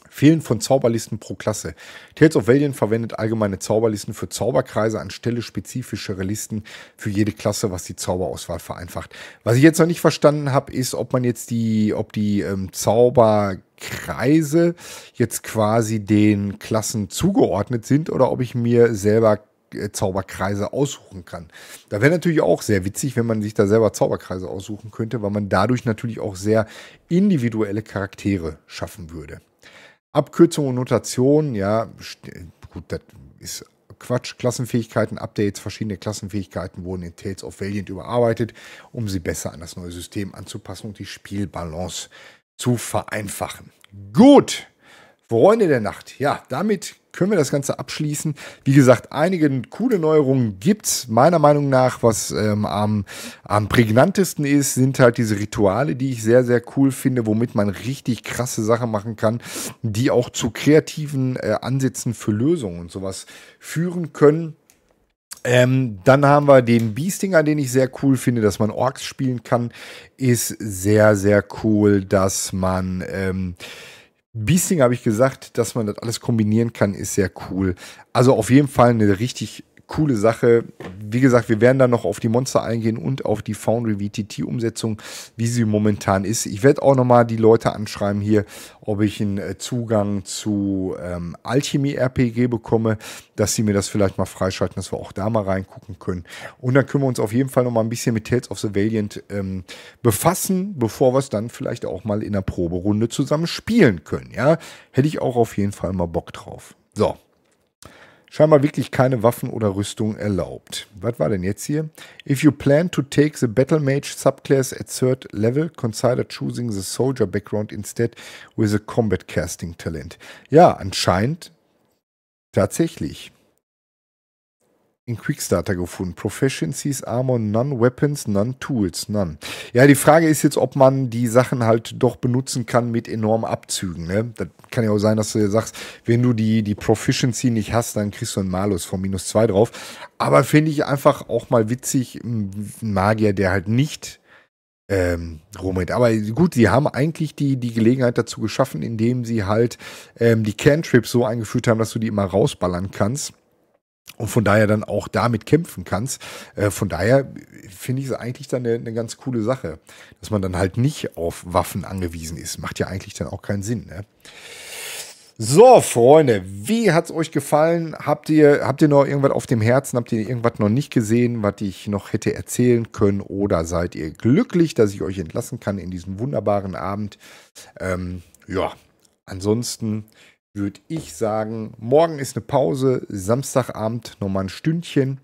Fehlen von Zauberlisten pro Klasse. Tales of Valiant verwendet allgemeine Zauberlisten für Zauberkreise anstelle spezifischere Listen für jede Klasse, was die Zauberauswahl vereinfacht. Was ich jetzt noch nicht verstanden habe, ist, ob man jetzt die, ob die ähm, Zauberkreise jetzt quasi den Klassen zugeordnet sind oder ob ich mir selber äh, Zauberkreise aussuchen kann. Da wäre natürlich auch sehr witzig, wenn man sich da selber Zauberkreise aussuchen könnte, weil man dadurch natürlich auch sehr individuelle Charaktere schaffen würde. Abkürzung und Notation, ja, äh, gut, das ist Quatsch. Klassenfähigkeiten, Updates, verschiedene Klassenfähigkeiten wurden in Tales of Valiant überarbeitet, um sie besser an das neue System anzupassen und die Spielbalance zu vereinfachen. Gut, Freunde der Nacht, ja, damit können wir das Ganze abschließen. Wie gesagt, einige coole Neuerungen gibt es. Meiner Meinung nach, was ähm, am, am prägnantesten ist, sind halt diese Rituale, die ich sehr, sehr cool finde, womit man richtig krasse Sachen machen kann, die auch zu kreativen äh, Ansätzen für Lösungen und sowas führen können. Ähm, dann haben wir den Beastinger, den ich sehr cool finde, dass man Orks spielen kann. Ist sehr, sehr cool, dass man... Ähm, Beasting habe ich gesagt, dass man das alles kombinieren kann, ist sehr cool. Also auf jeden Fall eine richtig coole Sache. Wie gesagt, wir werden dann noch auf die Monster eingehen und auf die Foundry VTT-Umsetzung, wie sie momentan ist. Ich werde auch nochmal die Leute anschreiben hier, ob ich einen äh, Zugang zu ähm, Alchemy RPG bekomme, dass sie mir das vielleicht mal freischalten, dass wir auch da mal reingucken können. Und dann können wir uns auf jeden Fall nochmal ein bisschen mit Tales of the Valiant ähm, befassen, bevor wir es dann vielleicht auch mal in der Proberunde zusammen spielen können. Ja, hätte ich auch auf jeden Fall mal Bock drauf. So, scheinbar wirklich keine Waffen oder Rüstung erlaubt. Was war denn jetzt hier? If you plan to take the Battle Mage subclass at third level, consider choosing the Soldier background instead with a Combat Casting Talent. Ja, anscheinend tatsächlich in Quickstarter gefunden. Proficiencies, Armor, None, Weapons, None, Tools, None. Ja, die Frage ist jetzt, ob man die Sachen halt doch benutzen kann mit enormen Abzügen. Ne? Das kann ja auch sein, dass du dir sagst, wenn du die, die Proficiency nicht hast, dann kriegst du einen Malus von minus zwei drauf. Aber finde ich einfach auch mal witzig, ein Magier, der halt nicht ähm, rumrennt. Aber gut, sie haben eigentlich die, die Gelegenheit dazu geschaffen, indem sie halt ähm, die Cantrips so eingeführt haben, dass du die immer rausballern kannst und von daher dann auch damit kämpfen kannst. Äh, von daher finde ich es eigentlich dann eine, eine, ganz coole Sache, dass man dann halt nicht auf Waffen angewiesen ist. Macht ja eigentlich dann auch keinen Sinn. Ne? So, Freunde, wie hat es euch gefallen? Habt ihr, habt ihr noch irgendwas auf dem Herzen? Habt ihr irgendwas noch nicht gesehen, was ich noch hätte erzählen können? Oder seid ihr glücklich, dass ich euch entlassen kann in diesem wunderbaren Abend? Ähm, ja, ansonsten würde ich sagen, morgen ist eine Pause, Samstagabend nochmal ein Stündchen.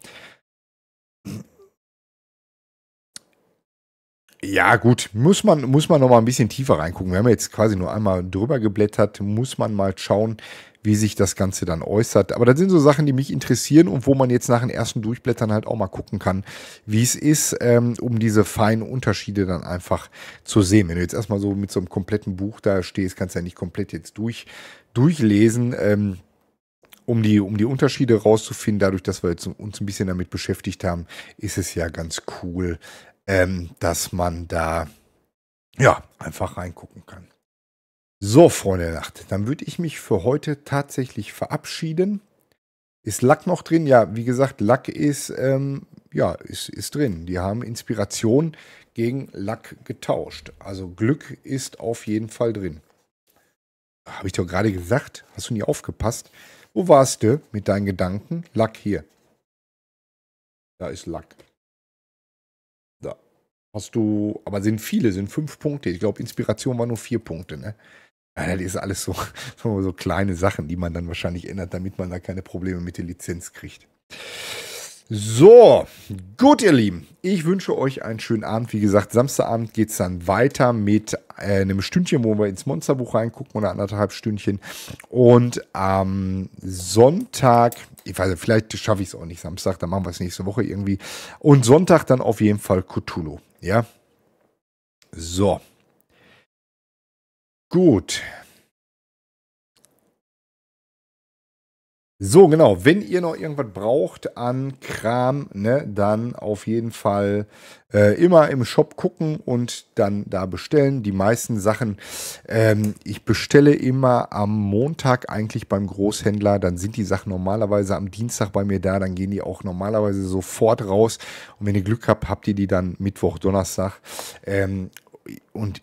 Ja, gut, muss man, muss man nochmal ein bisschen tiefer reingucken. Wir haben jetzt quasi nur einmal drüber geblättert, muss man mal schauen, wie sich das Ganze dann äußert. Aber das sind so Sachen, die mich interessieren und wo man jetzt nach den ersten Durchblättern halt auch mal gucken kann, wie es ist, ähm, um diese feinen Unterschiede dann einfach zu sehen. Wenn du jetzt erstmal so mit so einem kompletten Buch da stehst, kannst du ja nicht komplett jetzt durch durchlesen, ähm, um, die, um die Unterschiede rauszufinden. Dadurch, dass wir jetzt uns ein bisschen damit beschäftigt haben, ist es ja ganz cool, ähm, dass man da ja einfach reingucken kann. So, Freunde der Nacht, dann würde ich mich für heute tatsächlich verabschieden. Ist Lack noch drin? Ja, wie gesagt, Lack ist, ähm, ja, ist, ist drin. Die haben Inspiration gegen Lack getauscht. Also Glück ist auf jeden Fall drin. Habe ich doch gerade gesagt. Hast du nie aufgepasst? Wo warst du mit deinen Gedanken? Lack hier. Da ist Lack. Da. Hast du, aber sind viele, sind fünf Punkte. Ich glaube, Inspiration war nur vier Punkte, ne? Ja, das ist alles [LAUGHS] so, so kleine Sachen, die man dann wahrscheinlich ändert, damit man da keine Probleme mit der Lizenz kriegt. So, gut ihr Lieben, ich wünsche euch einen schönen Abend. Wie gesagt, Samstagabend geht es dann weiter mit äh, einem Stündchen, wo wir ins Monsterbuch reingucken oder anderthalb Stündchen. Und am Sonntag, ich weiß nicht, vielleicht schaffe ich es auch nicht Samstag, dann machen wir es nächste Woche irgendwie. Und Sonntag dann auf jeden Fall Cthulhu, ja? So. Gut. So, genau. Wenn ihr noch irgendwas braucht an Kram, ne, dann auf jeden Fall äh, immer im Shop gucken und dann da bestellen. Die meisten Sachen, ähm, ich bestelle immer am Montag eigentlich beim Großhändler, dann sind die Sachen normalerweise am Dienstag bei mir da, dann gehen die auch normalerweise sofort raus. Und wenn ihr Glück habt, habt ihr die dann Mittwoch, Donnerstag. Ähm, und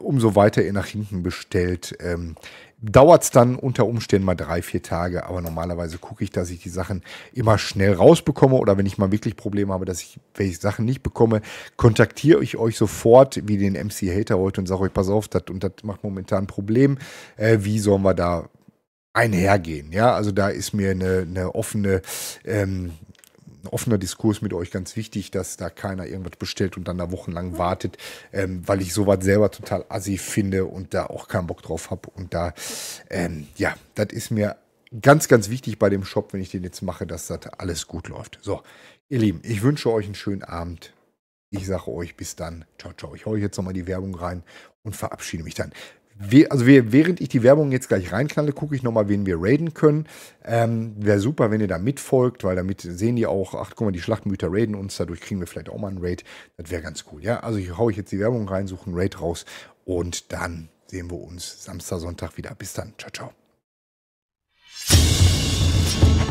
umso weiter ihr nach hinten bestellt, ähm, dauert es dann unter Umständen mal drei, vier Tage. Aber normalerweise gucke ich, dass ich die Sachen immer schnell rausbekomme oder wenn ich mal wirklich Probleme habe, dass ich welche Sachen nicht bekomme, kontaktiere ich euch sofort wie den MC Hater heute und sage euch, pass auf, das und das macht momentan ein Problem. Äh, wie sollen wir da einhergehen. Ja, also da ist mir eine, eine offene ähm, ein offener Diskurs mit euch ganz wichtig, dass da keiner irgendwas bestellt und dann da wochenlang wartet, ähm, weil ich sowas selber total assi finde und da auch keinen Bock drauf habe. Und da, ähm, ja, das ist mir ganz, ganz wichtig bei dem Shop, wenn ich den jetzt mache, dass das alles gut läuft. So, ihr Lieben, ich wünsche euch einen schönen Abend. Ich sage euch bis dann. Ciao, ciao. Ich haue jetzt nochmal die Werbung rein und verabschiede mich dann also wir, während ich die Werbung jetzt gleich reinknalle, gucke ich nochmal, wen wir raiden können. Ähm, Wäre super, wenn ihr da mitfolgt, weil damit sehen die auch, ach guck mal, die Schlachtmüter raiden uns, dadurch kriegen wir vielleicht auch mal einen Raid. Das wäre ganz cool, ja. Also hier haue ich jetzt die Werbung rein, suche einen Raid raus und dann sehen wir uns Samstag, Sonntag wieder. Bis dann. Ciao, ciao.